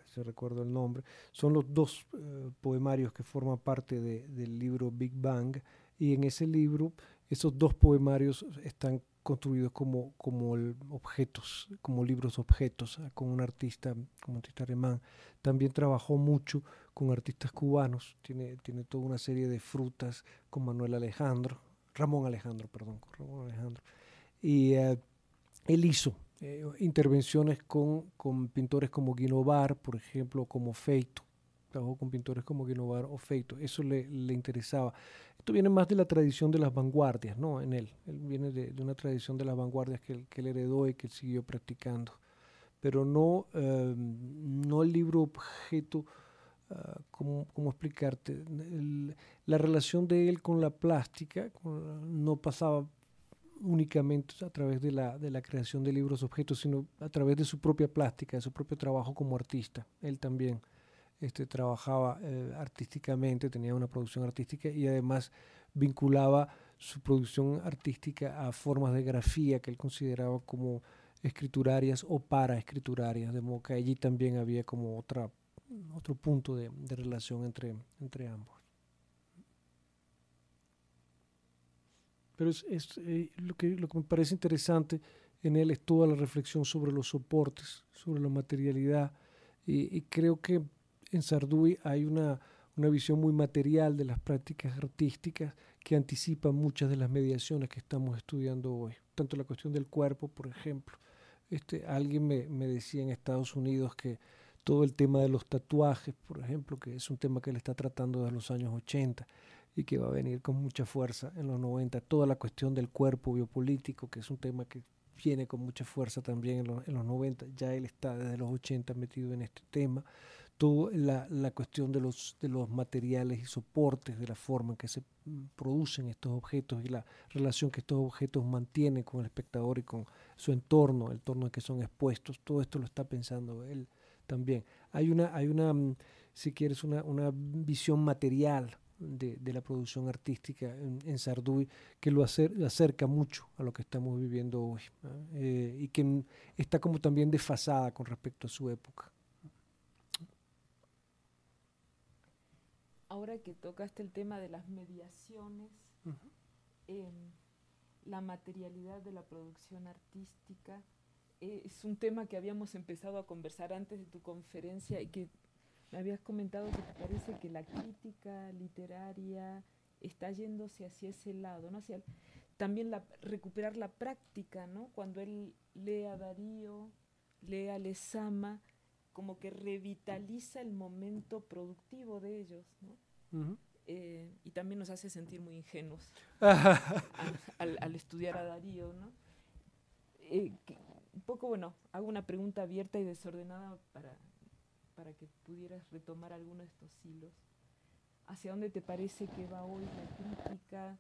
se recuerda el nombre, son los dos eh, poemarios que forman parte del libro Big Bang y en ese libro esos dos poemarios están construidos como, como objetos, como libros objetos, ah, con un artista, como artista alemán. También trabajó mucho con artistas cubanos, tiene, tiene toda una serie de frutas con Manuel Alejandro, Ramón Alejandro, perdón, Ramón Alejandro. Y eh, él hizo eh, intervenciones con, con, pintores como Guinovar, por ejemplo, como Feito, trabajó con pintores como Guinovar o Feito, eso le, le, interesaba. Esto viene más de la tradición de las vanguardias, ¿no? En él, él viene de, una tradición de las vanguardias que, él, que heredó y que siguió practicando, pero no, em, no el libro objeto. Ah, ¿cómo, ¿cómo, explicarte? la relación de él con la plástica no pasaba únicamente a través de la, de la creación de libros objetos, sino a través de su propia plástica, de su propio trabajo como artista, él también. Este, trabajaba eh, artísticamente, tenía una producción artística y además vinculaba su producción artística a formas de grafía que él consideraba como escriturarias o para escriturarias, de modo que allí también había como otra, otro punto de, relación entre, entre ambos. Pero es, eh, lo, que, lo que me parece interesante en él es toda la reflexión sobre los soportes, sobre la materialidad, y, y creo que en Sarduy hay una, una visión muy material de las prácticas artísticas que anticipa muchas de las mediaciones que estamos estudiando hoy. Tanto la cuestión del cuerpo, por ejemplo. Este, alguien me, me decía en Estados Unidos que todo el tema de los tatuajes, por ejemplo, que es un tema que él está tratando desde los años 80 y que va a venir con mucha fuerza en los 90. Toda la cuestión del cuerpo biopolítico, que es un tema que viene con mucha fuerza también en, en los 90. Ya él está desde los 80 metido en este tema tú la, cuestión de los, de los materiales y soportes, de la forma en que se mm, producen estos objetos y la relación que estos objetos mantienen con el espectador y con su entorno, el entorno en que son expuestos, todo esto lo está pensando él también. Hay una, hay una mm, si quieres, una, una visión material de, la producción artística en, Sarduy que lo, acerca mucho a lo que estamos viviendo hoy eh, y que está como también desfasada con respecto a su época. ahora que tocaste el tema de las mediaciones, em, la materialidad de la producción artística, eh, es un tema que habíamos empezado a conversar antes de tu conferencia y que me habías comentado que te parece que la crítica literaria está yéndose hacia ese lado, ¿no? Hacia también recuperar la práctica, ¿no? Cuando él lee a Darío, lee a Lezama, como que revitaliza el momento productivo de ellos, ¿no? Eh, y también nos hace sentir muy ingenuos al, estudiar a Darío, ¿no? Eh, un poco, bueno, hago una pregunta abierta y desordenada para, para que pudieras retomar alguno de estos hilos. ¿Hacia dónde te parece que va hoy la crítica?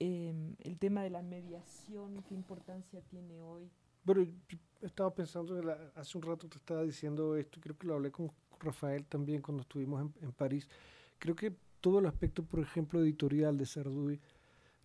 Em, el tema de la mediación, ¿qué importancia tiene hoy? Bueno, estaba pensando, hace un rato te estaba diciendo esto, creo que lo hablé con Rafael también cuando estuvimos en, en París creo que todo el aspecto, por ejemplo, editorial de Sarduy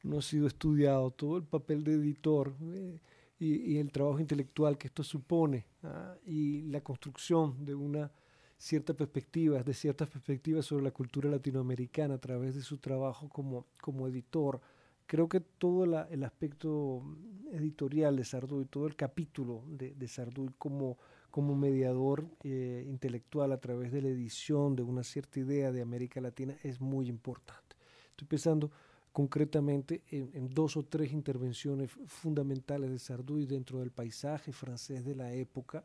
no ha sido estudiado, todo el papel de editor eh, y, el trabajo intelectual que esto supone ah, y la construcción de una cierta perspectiva, de ciertas perspectivas sobre la cultura latinoamericana a través de su trabajo como, como editor. Creo que todo el aspecto mm, editorial de Sarduy, todo el capítulo de, de Sarduy como como mediador eh, intelectual a través de la edición de una cierta idea de América Latina es muy importante. Estoy pensando concretamente en, dos o tres intervenciones fundamentales de Sarduy dentro del paisaje francés de la época.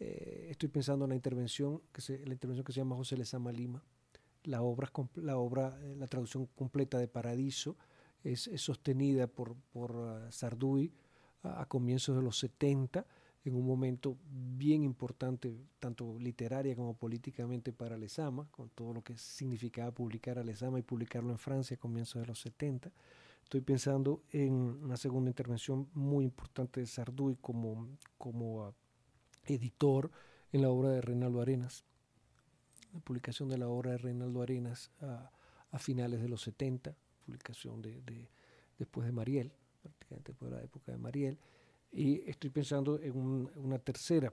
Eh, estoy pensando en la intervención, que se, la intervención que se llama José Lezama Lima, la obra, la, obra, eh, la traducción completa de Paradiso, es, sostenida por, por ah, Sarduy a, a, comienzos de los 70 en un momento bien importante, tanto literaria como políticamente para Lezama, con todo lo que significaba publicar a Lezama y publicarlo en Francia a comienzos de los 70. Estoy pensando en una segunda intervención muy importante de Sarduy como, como ah, editor en la obra de Reinaldo Arenas, la publicación de la obra de Reinaldo Arenas a, finales de los 70, publicación de, después de Mariel, prácticamente por la época de Mariel y estoy pensando en una tercera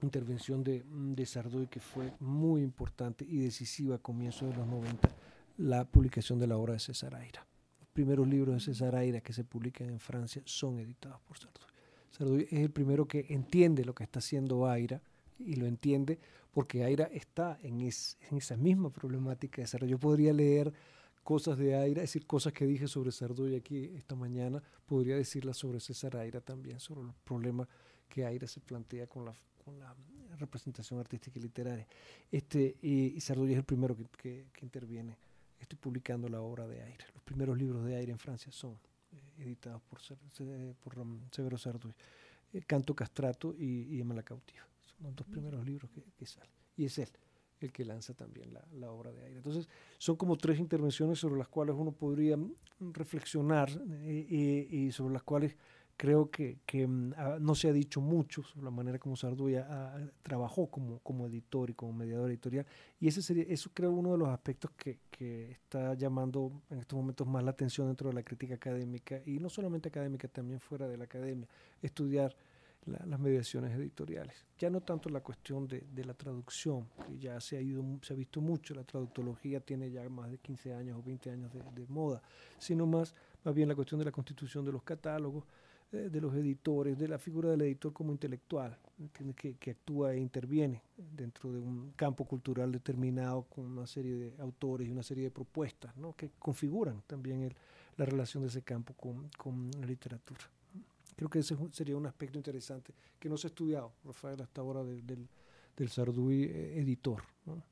intervención de, de, que fue muy importante y decisiva a comienzos de los 90, la publicación de la obra de César Aira. Los primeros libros de César Aira que se publican en Francia son editados por Sardoy. Sardoy es el primero que entiende lo que está haciendo Aira y lo entiende porque Aira está en, esa misma problemática de Sardoy. Yo podría leer cosas de Aira, es decir, cosas que dije sobre Sardoy aquí esta mañana, podría decirlas sobre César Aira también, sobre los problemas que Aira se plantea con la, la representación artística y literaria. Este, y, y es el primero que, que, interviene. Estoy publicando la obra de Aira. Los primeros libros de Aira en Francia son eh, editados por, por um, Severo Sarduy, eh, Canto Castrato y, y Emma la Cautiva. Son los dos mm. primeros libros que, que salen. Y es él el que lanza también la, obra de aire. Entonces, son como tres intervenciones sobre las cuales uno podría reflexionar eh, y, sobre las cuales creo que, mm, no se ha dicho mucho sobre la manera como Sarduya ah, trabajó como, como editor y como mediador editorial. Y ese sería, eso creo uno de los aspectos que, que, está llamando en estos momentos más la atención dentro de la crítica académica, y no solamente académica, también fuera de la academia. Estudiar las mediaciones editoriales. Ya no tanto la cuestión de, la traducción, que ya se ha, ido, se ha visto mucho, la traductología tiene ya más de 15 años o 20 años de, moda, sino más, más bien la cuestión de la constitución de los catálogos, eh, de los editores, de la figura del editor como intelectual, que, actúa e interviene dentro de un campo cultural determinado con una serie de autores y una serie de propuestas que configuran también la relación de ese campo con la literatura. Creo que ese sería un aspecto interesante que no se ha estudiado, Rafael, hasta ahora del, del, Sarduy eh, editor. ¿no?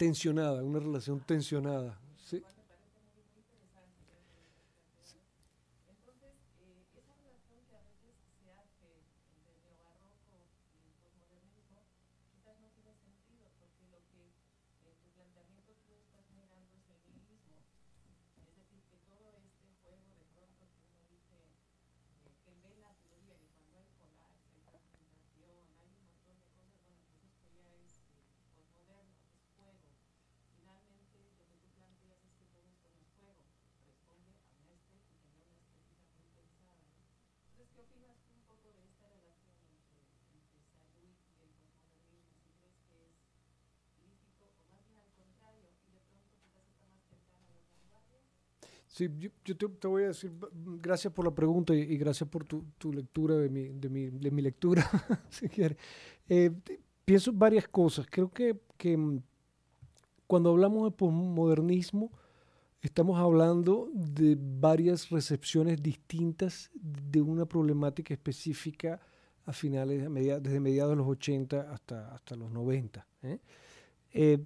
tensionada, una relación tensionada. ¿sí? yo, te, voy a decir gracias por la pregunta y, gracias por tu, lectura de mi, lectura, eh, pienso varias cosas. Creo que, mm, cuando hablamos de posmodernismo, estamos hablando de varias recepciones distintas de una problemática específica a finales, desde mediados de los 80 hasta, hasta los 90. ¿eh? Eh,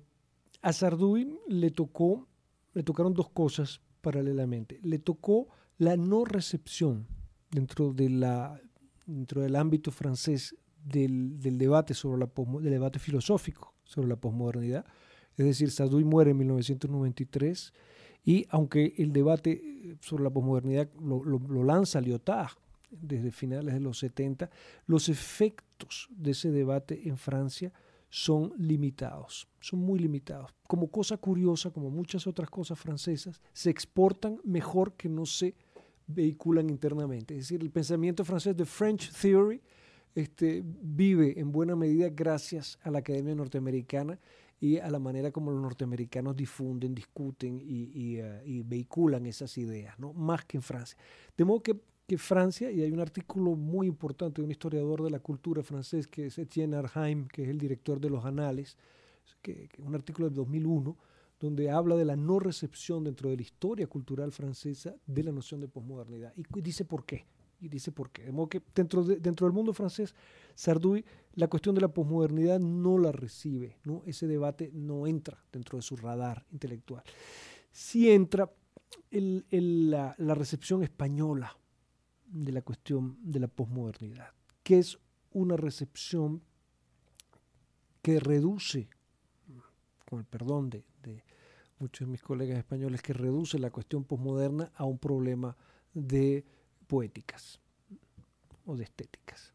a Sarduy le, tocó, le tocaron dos cosas paralelamente. Le tocó la no recepción dentro, dentro del ámbito francés del, debate, sobre la debate filosófico sobre la posmodernidad. Es decir, Sadoui muere en 1993 y aunque el debate eh, sobre la posmodernidad lo, lo lanza Lyotard desde finales de los 70, los efectos de ese debate en Francia son limitados, son muy limitados. Como cosa curiosa, como muchas otras cosas francesas, se exportan mejor que no se vehiculan internamente. Es decir, el pensamiento francés de French Theory este, vive en buena medida gracias a la Academia Norteamericana y a la manera como los norteamericanos difunden, discuten y, eh, vehiculan esas ideas, ¿no? más que en Francia. De modo que que Francia, y hay un artículo muy importante de un historiador de la cultura francés que es Etienne Arheim, que es el director de los Anales, que, un artículo del 2001, donde habla de la no recepción dentro de la historia cultural francesa de la noción de posmodernidad. Y, dice por qué. Y dice por qué. De modo que dentro, del mundo francés, Sarduy la cuestión de la posmodernidad no la recibe, ¿no? ese debate no entra dentro de su radar intelectual. si entra el, la recepción española, de la cuestión de la posmodernidad, que es una recepción que reduce, con el perdón de, muchos de mis colegas españoles, que reduce la cuestión posmoderna a un problema de poéticas o de estéticas,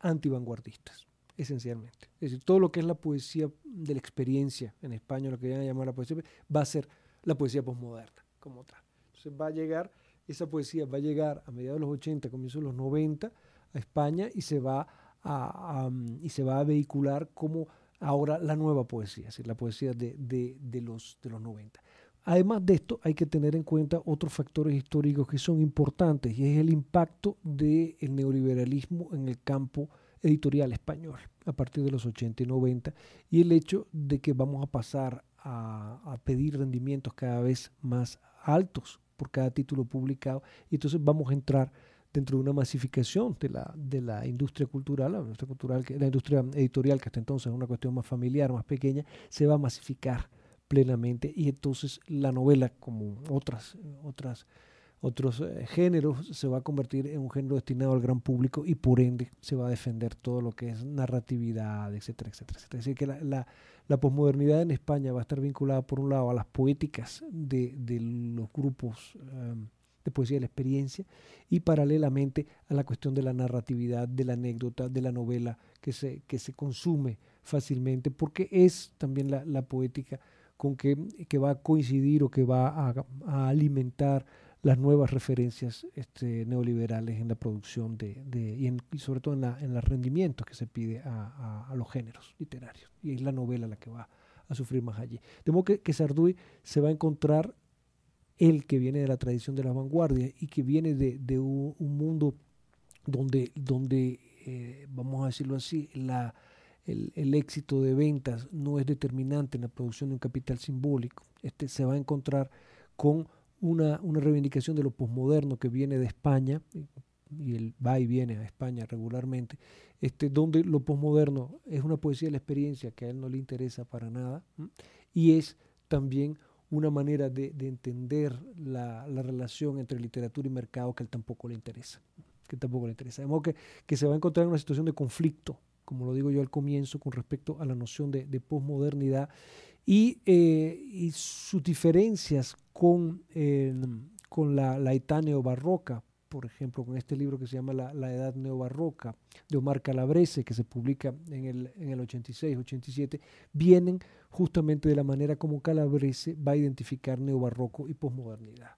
antivanguardistas, esencialmente. Es decir, todo lo que es la poesía de la experiencia en España, lo que ya a llamar la poesía, va a ser la poesía posmoderna como tal. Entonces va a llegar esa poesía va a llegar a mediados de los 80, comienzos de los 90 a España y se va a, mm, y se va a vehicular como ahora la nueva poesía, es la poesía de, de, de, los, de los 90. Además de esto, hay que tener en cuenta otros factores históricos que son importantes y es el impacto del neoliberalismo en el campo editorial español a partir de los 80 y 90 y el hecho de que vamos a pasar a, a pedir rendimientos cada vez más altos por cada título publicado. Y entonces vamos a entrar dentro de una masificación de la, de la industria cultural, la industria, la industria editorial, que hasta entonces era una cuestión más familiar, más pequeña, se va a masificar plenamente y entonces la novela, como otras, otras otros eh, géneros, se va a convertir en un género destinado al gran público y por ende se va a defender todo lo que es narratividad, etcétera, etcétera, etcétera. Es decir, que la, posmodernidad en España va a estar vinculada, por un lado, a las poéticas de, los grupos em, de poesía de la experiencia y paralelamente a la cuestión de la narratividad, de la anécdota, de la novela que se, consume fácilmente, porque es también la, poética con que, va a coincidir o que va a alimentar las nuevas referencias este, neoliberales en la producción de, y, sobre todo en, los rendimientos que se pide a, los géneros literarios. Y es la novela la que va a sufrir más allí. De modo que, que Sarduy se va a encontrar el que viene de la tradición de la vanguardia. y que viene de, un, mundo donde, donde eh, vamos a decirlo así, la, el, el, éxito de ventas no es determinante en la producción de un capital simbólico. Este, se va a encontrar con una, reivindicación de lo posmoderno que viene de España, y él va y viene a España regularmente, este, donde lo posmoderno es una poesía de la experiencia que a él no le interesa para nada, y es también una manera de, entender la, relación entre literatura y mercado que a él tampoco le interesa. Que tampoco le interesa. De que, que se va a encontrar en una situación de conflicto, como lo digo yo al comienzo, con respecto a la noción de, de posmodernidad eh, y, sus diferencias con, eh, con la, la età neobarroca, por ejemplo, con este libro que se llama La, Edad Neobarroca de Omar Calabrese, que se publica en el, en 86-87, vienen justamente de la manera como Calabrese va a identificar neobarroco y posmodernidad.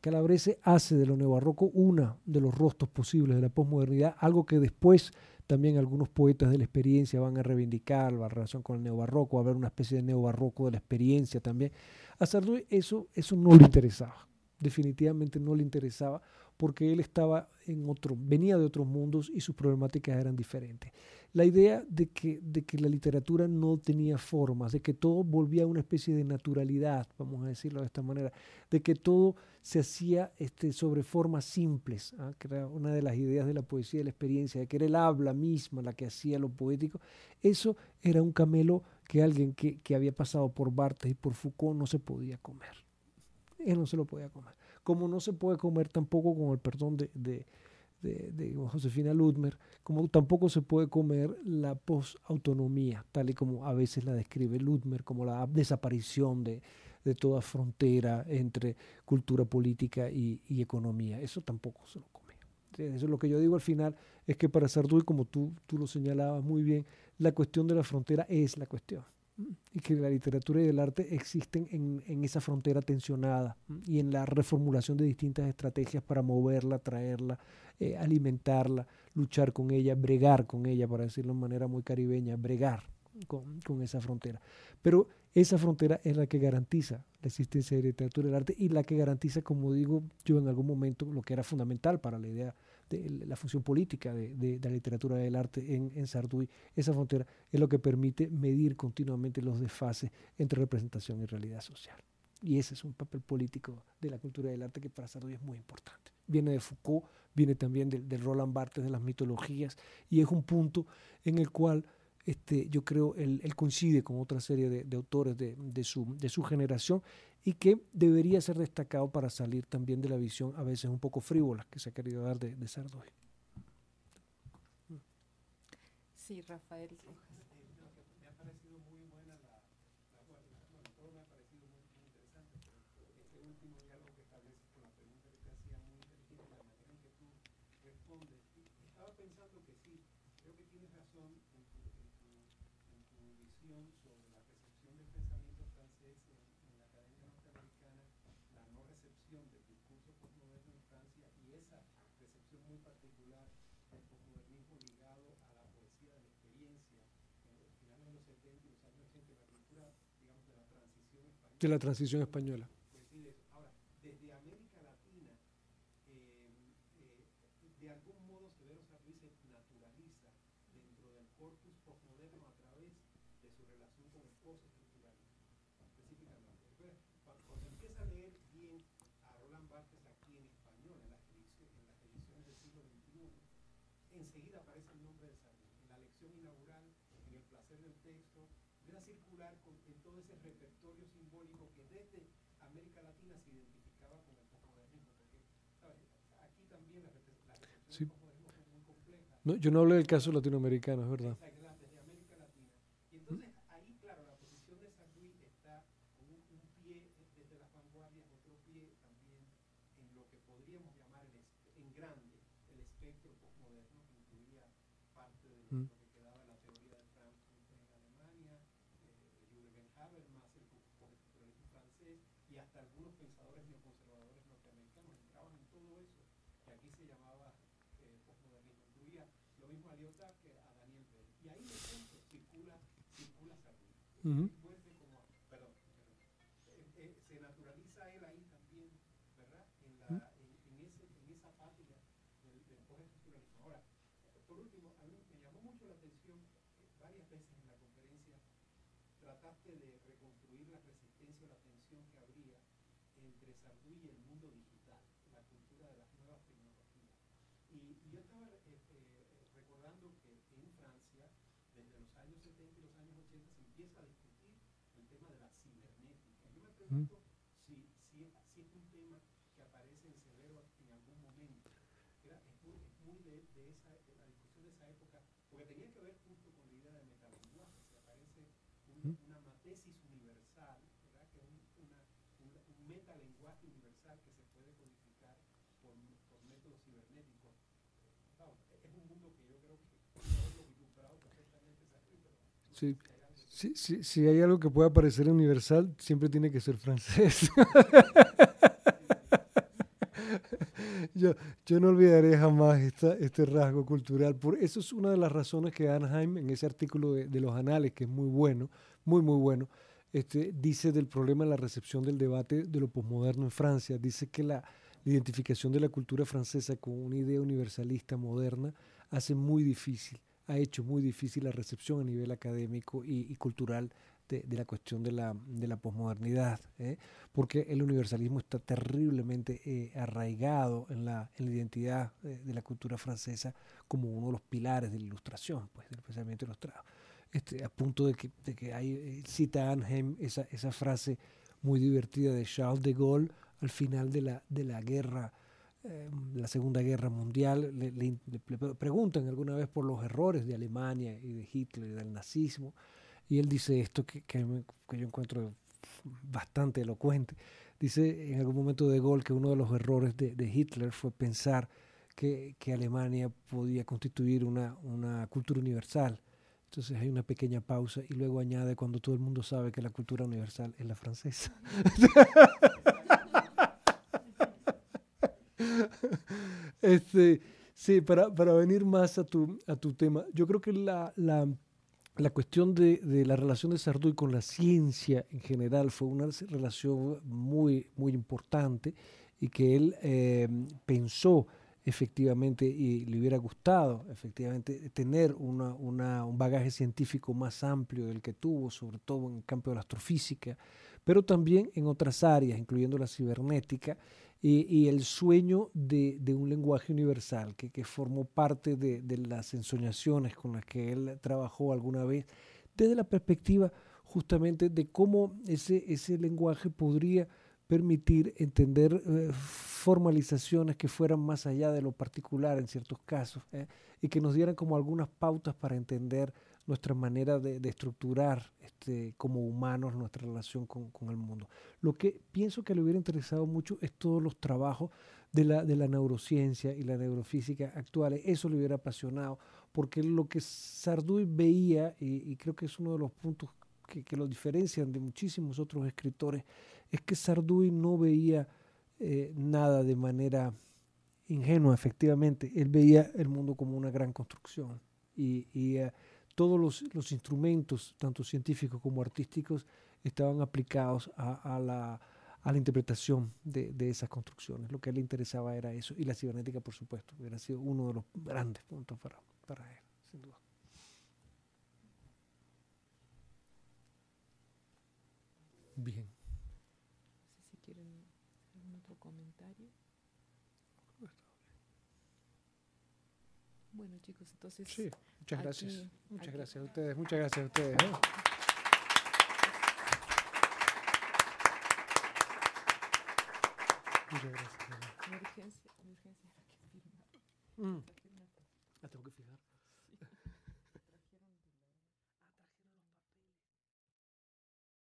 Calabrese hace de lo neobarroco una de los rostros posibles de la posmodernidad, algo que después también algunos poetas de la experiencia van a reivindicar la relación con el neobarroco, va a haber una especie de neobarroco de la experiencia también. A Sarduy eso, eso no le interesaba, definitivamente no le interesaba porque él estaba en otro, venía de otros mundos y sus problemáticas eran diferentes. La idea de que, de que la literatura no tenía formas, de que todo volvía a una especie de naturalidad, vamos a decirlo de esta manera, de que todo se hacía este, sobre formas simples, ¿ah? que era una de las ideas de la poesía de la experiencia, de que era el habla misma la que hacía lo poético, eso era un camelo que alguien que, que había pasado por Barthes y por Foucault no se podía comer. Él no se lo podía comer como no se puede comer tampoco con el perdón de, de, Josefina Ludmer, como tampoco se puede comer la posautonomía, tal y como a veces la describe Ludmer, como la desaparición de, toda frontera entre cultura política y, economía. Eso tampoco se lo come. Eso lo que yo digo al final, es que para y como tú, tú lo señalabas muy bien, la cuestión de la frontera es la cuestión y que la literatura y el arte existen en, en, esa frontera tensionada y en la reformulación de distintas estrategias para moverla, traerla, eh, alimentarla, luchar con ella, bregar con ella, para decirlo de manera muy caribeña, bregar con, con esa frontera. Pero esa frontera es la que garantiza la existencia de literatura y el arte y la que garantiza, como digo yo en algún momento, lo que era fundamental para la idea de la función política de, la literatura del arte en, en Sarduy. Esa frontera es lo que permite medir continuamente los desfases entre representación y realidad social. Y ese es un papel político de la cultura del arte que para Sarduy es muy importante. Viene de Foucault, viene también del de Roland Barthes, de las mitologías, y es un punto en el cual este, yo creo él, coincide con otra serie de, autores de, de, su, de su generación y que debería ser destacado para salir también de la visión a veces un poco frívola que se ha querido dar de, de Sí, Rafael, muy particular del posmodernismo ligado a la poesía de la experiencia, en eh, finales de los 70 y los años 80, la cultura, digamos, de la transición española. De la transición española. con, en todo ese repertorio simbólico que desde América Latina se identificaba con el posmodernismo. Porque aquí también la, la sí. es muy compleja. No, yo no hablé del caso latinoamericano, es verdad. de reconstruir la resistencia o la tensión que habría entre Sarduy y el mundo digital, la cultura de las nuevas tecnologías. Y, yo estaba eh, eh, recordando que en Francia, desde los años 70 y los años 80, se empieza a discutir el tema de la cibernética. Yo me pregunto si, si, si es un tema que aparece en Severo en algún momento. Era, es muy, de, esa, de la discusión de esa época, porque tenía que ver Si, si, hay algo que pueda parecer universal, siempre tiene que ser francés. yo, yo, no olvidaré jamás este rasgo cultural. Por eso es una de las razones que Anaheim, en ese artículo de, de, los anales, que es muy bueno, muy, muy bueno, este, dice del problema de la recepción del debate de lo posmoderno en Francia. Dice que la identificación de la cultura francesa con una idea universalista moderna hace muy difícil ha hecho muy difícil la recepción a nivel académico y, cultural de, la cuestión de la, posmodernidad, ¿eh? porque el universalismo está terriblemente eh, arraigado en la, identidad eh, de la cultura francesa como uno de los pilares de la ilustración, pues, del pensamiento ilustrado. Este, a punto de que, hay, cita Anheim esa, frase muy divertida de Charles de Gaulle al final de la, de la guerra Em, la Segunda Guerra Mundial, le, preguntan alguna vez por los errores de Alemania y de Hitler y del nazismo, y él dice esto que, que, yo encuentro bastante elocuente. Dice en algún momento de Gol que uno de los errores de, de Hitler fue pensar que, que, Alemania podía constituir una, una cultura universal. Entonces hay una pequeña pausa y luego añade cuando todo el mundo sabe que la cultura universal es la francesa. este, sí, para, para, venir más a tu, a tu tema, yo creo que la, la, la cuestión de, de, la relación de Sarduy con la ciencia en general fue una relación muy, muy importante y que él eh, pensó efectivamente y le hubiera gustado efectivamente tener una, una, un bagaje científico más amplio del que tuvo, sobre todo en el campo de la astrofísica, pero también en otras áreas, incluyendo la cibernética, y, el sueño de, un lenguaje universal que, formó parte de, las ensoñaciones con las que él trabajó alguna vez, desde la perspectiva justamente de cómo ese, lenguaje podría permitir entender eh, formalizaciones que fueran más allá de lo particular en ciertos casos eh, y que nos dieran como algunas pautas para entender nuestra manera de, de estructurar este, como humanos nuestra relación con, con, el mundo. Lo que pienso que le hubiera interesado mucho es todos los trabajos de la, de la neurociencia y la neurofísica actuales. Eso le hubiera apasionado, porque lo que Sarduy veía, y, creo que es uno de los puntos que, que, lo diferencian de muchísimos otros escritores, es que Sarduy no veía eh, nada de manera ingenua, efectivamente. Él veía el mundo como una gran construcción. Y, y, eh, todos los, instrumentos, tanto científicos como artísticos, estaban aplicados a, la, interpretación de, esas construcciones. Lo que él le interesaba era eso, y la cibernética, por supuesto, hubiera sido uno de los grandes puntos para, para él, sin duda. Bien. No sé si quieren algún otro comentario. Bueno, chicos, entonces sí. Muchas aquí, gracias. Aquí. Muchas gracias a ustedes. Muchas gracias a ustedes. ¿eh? Muchas gracias. Emergencia, emergencia. Mm. La tengo que fijar.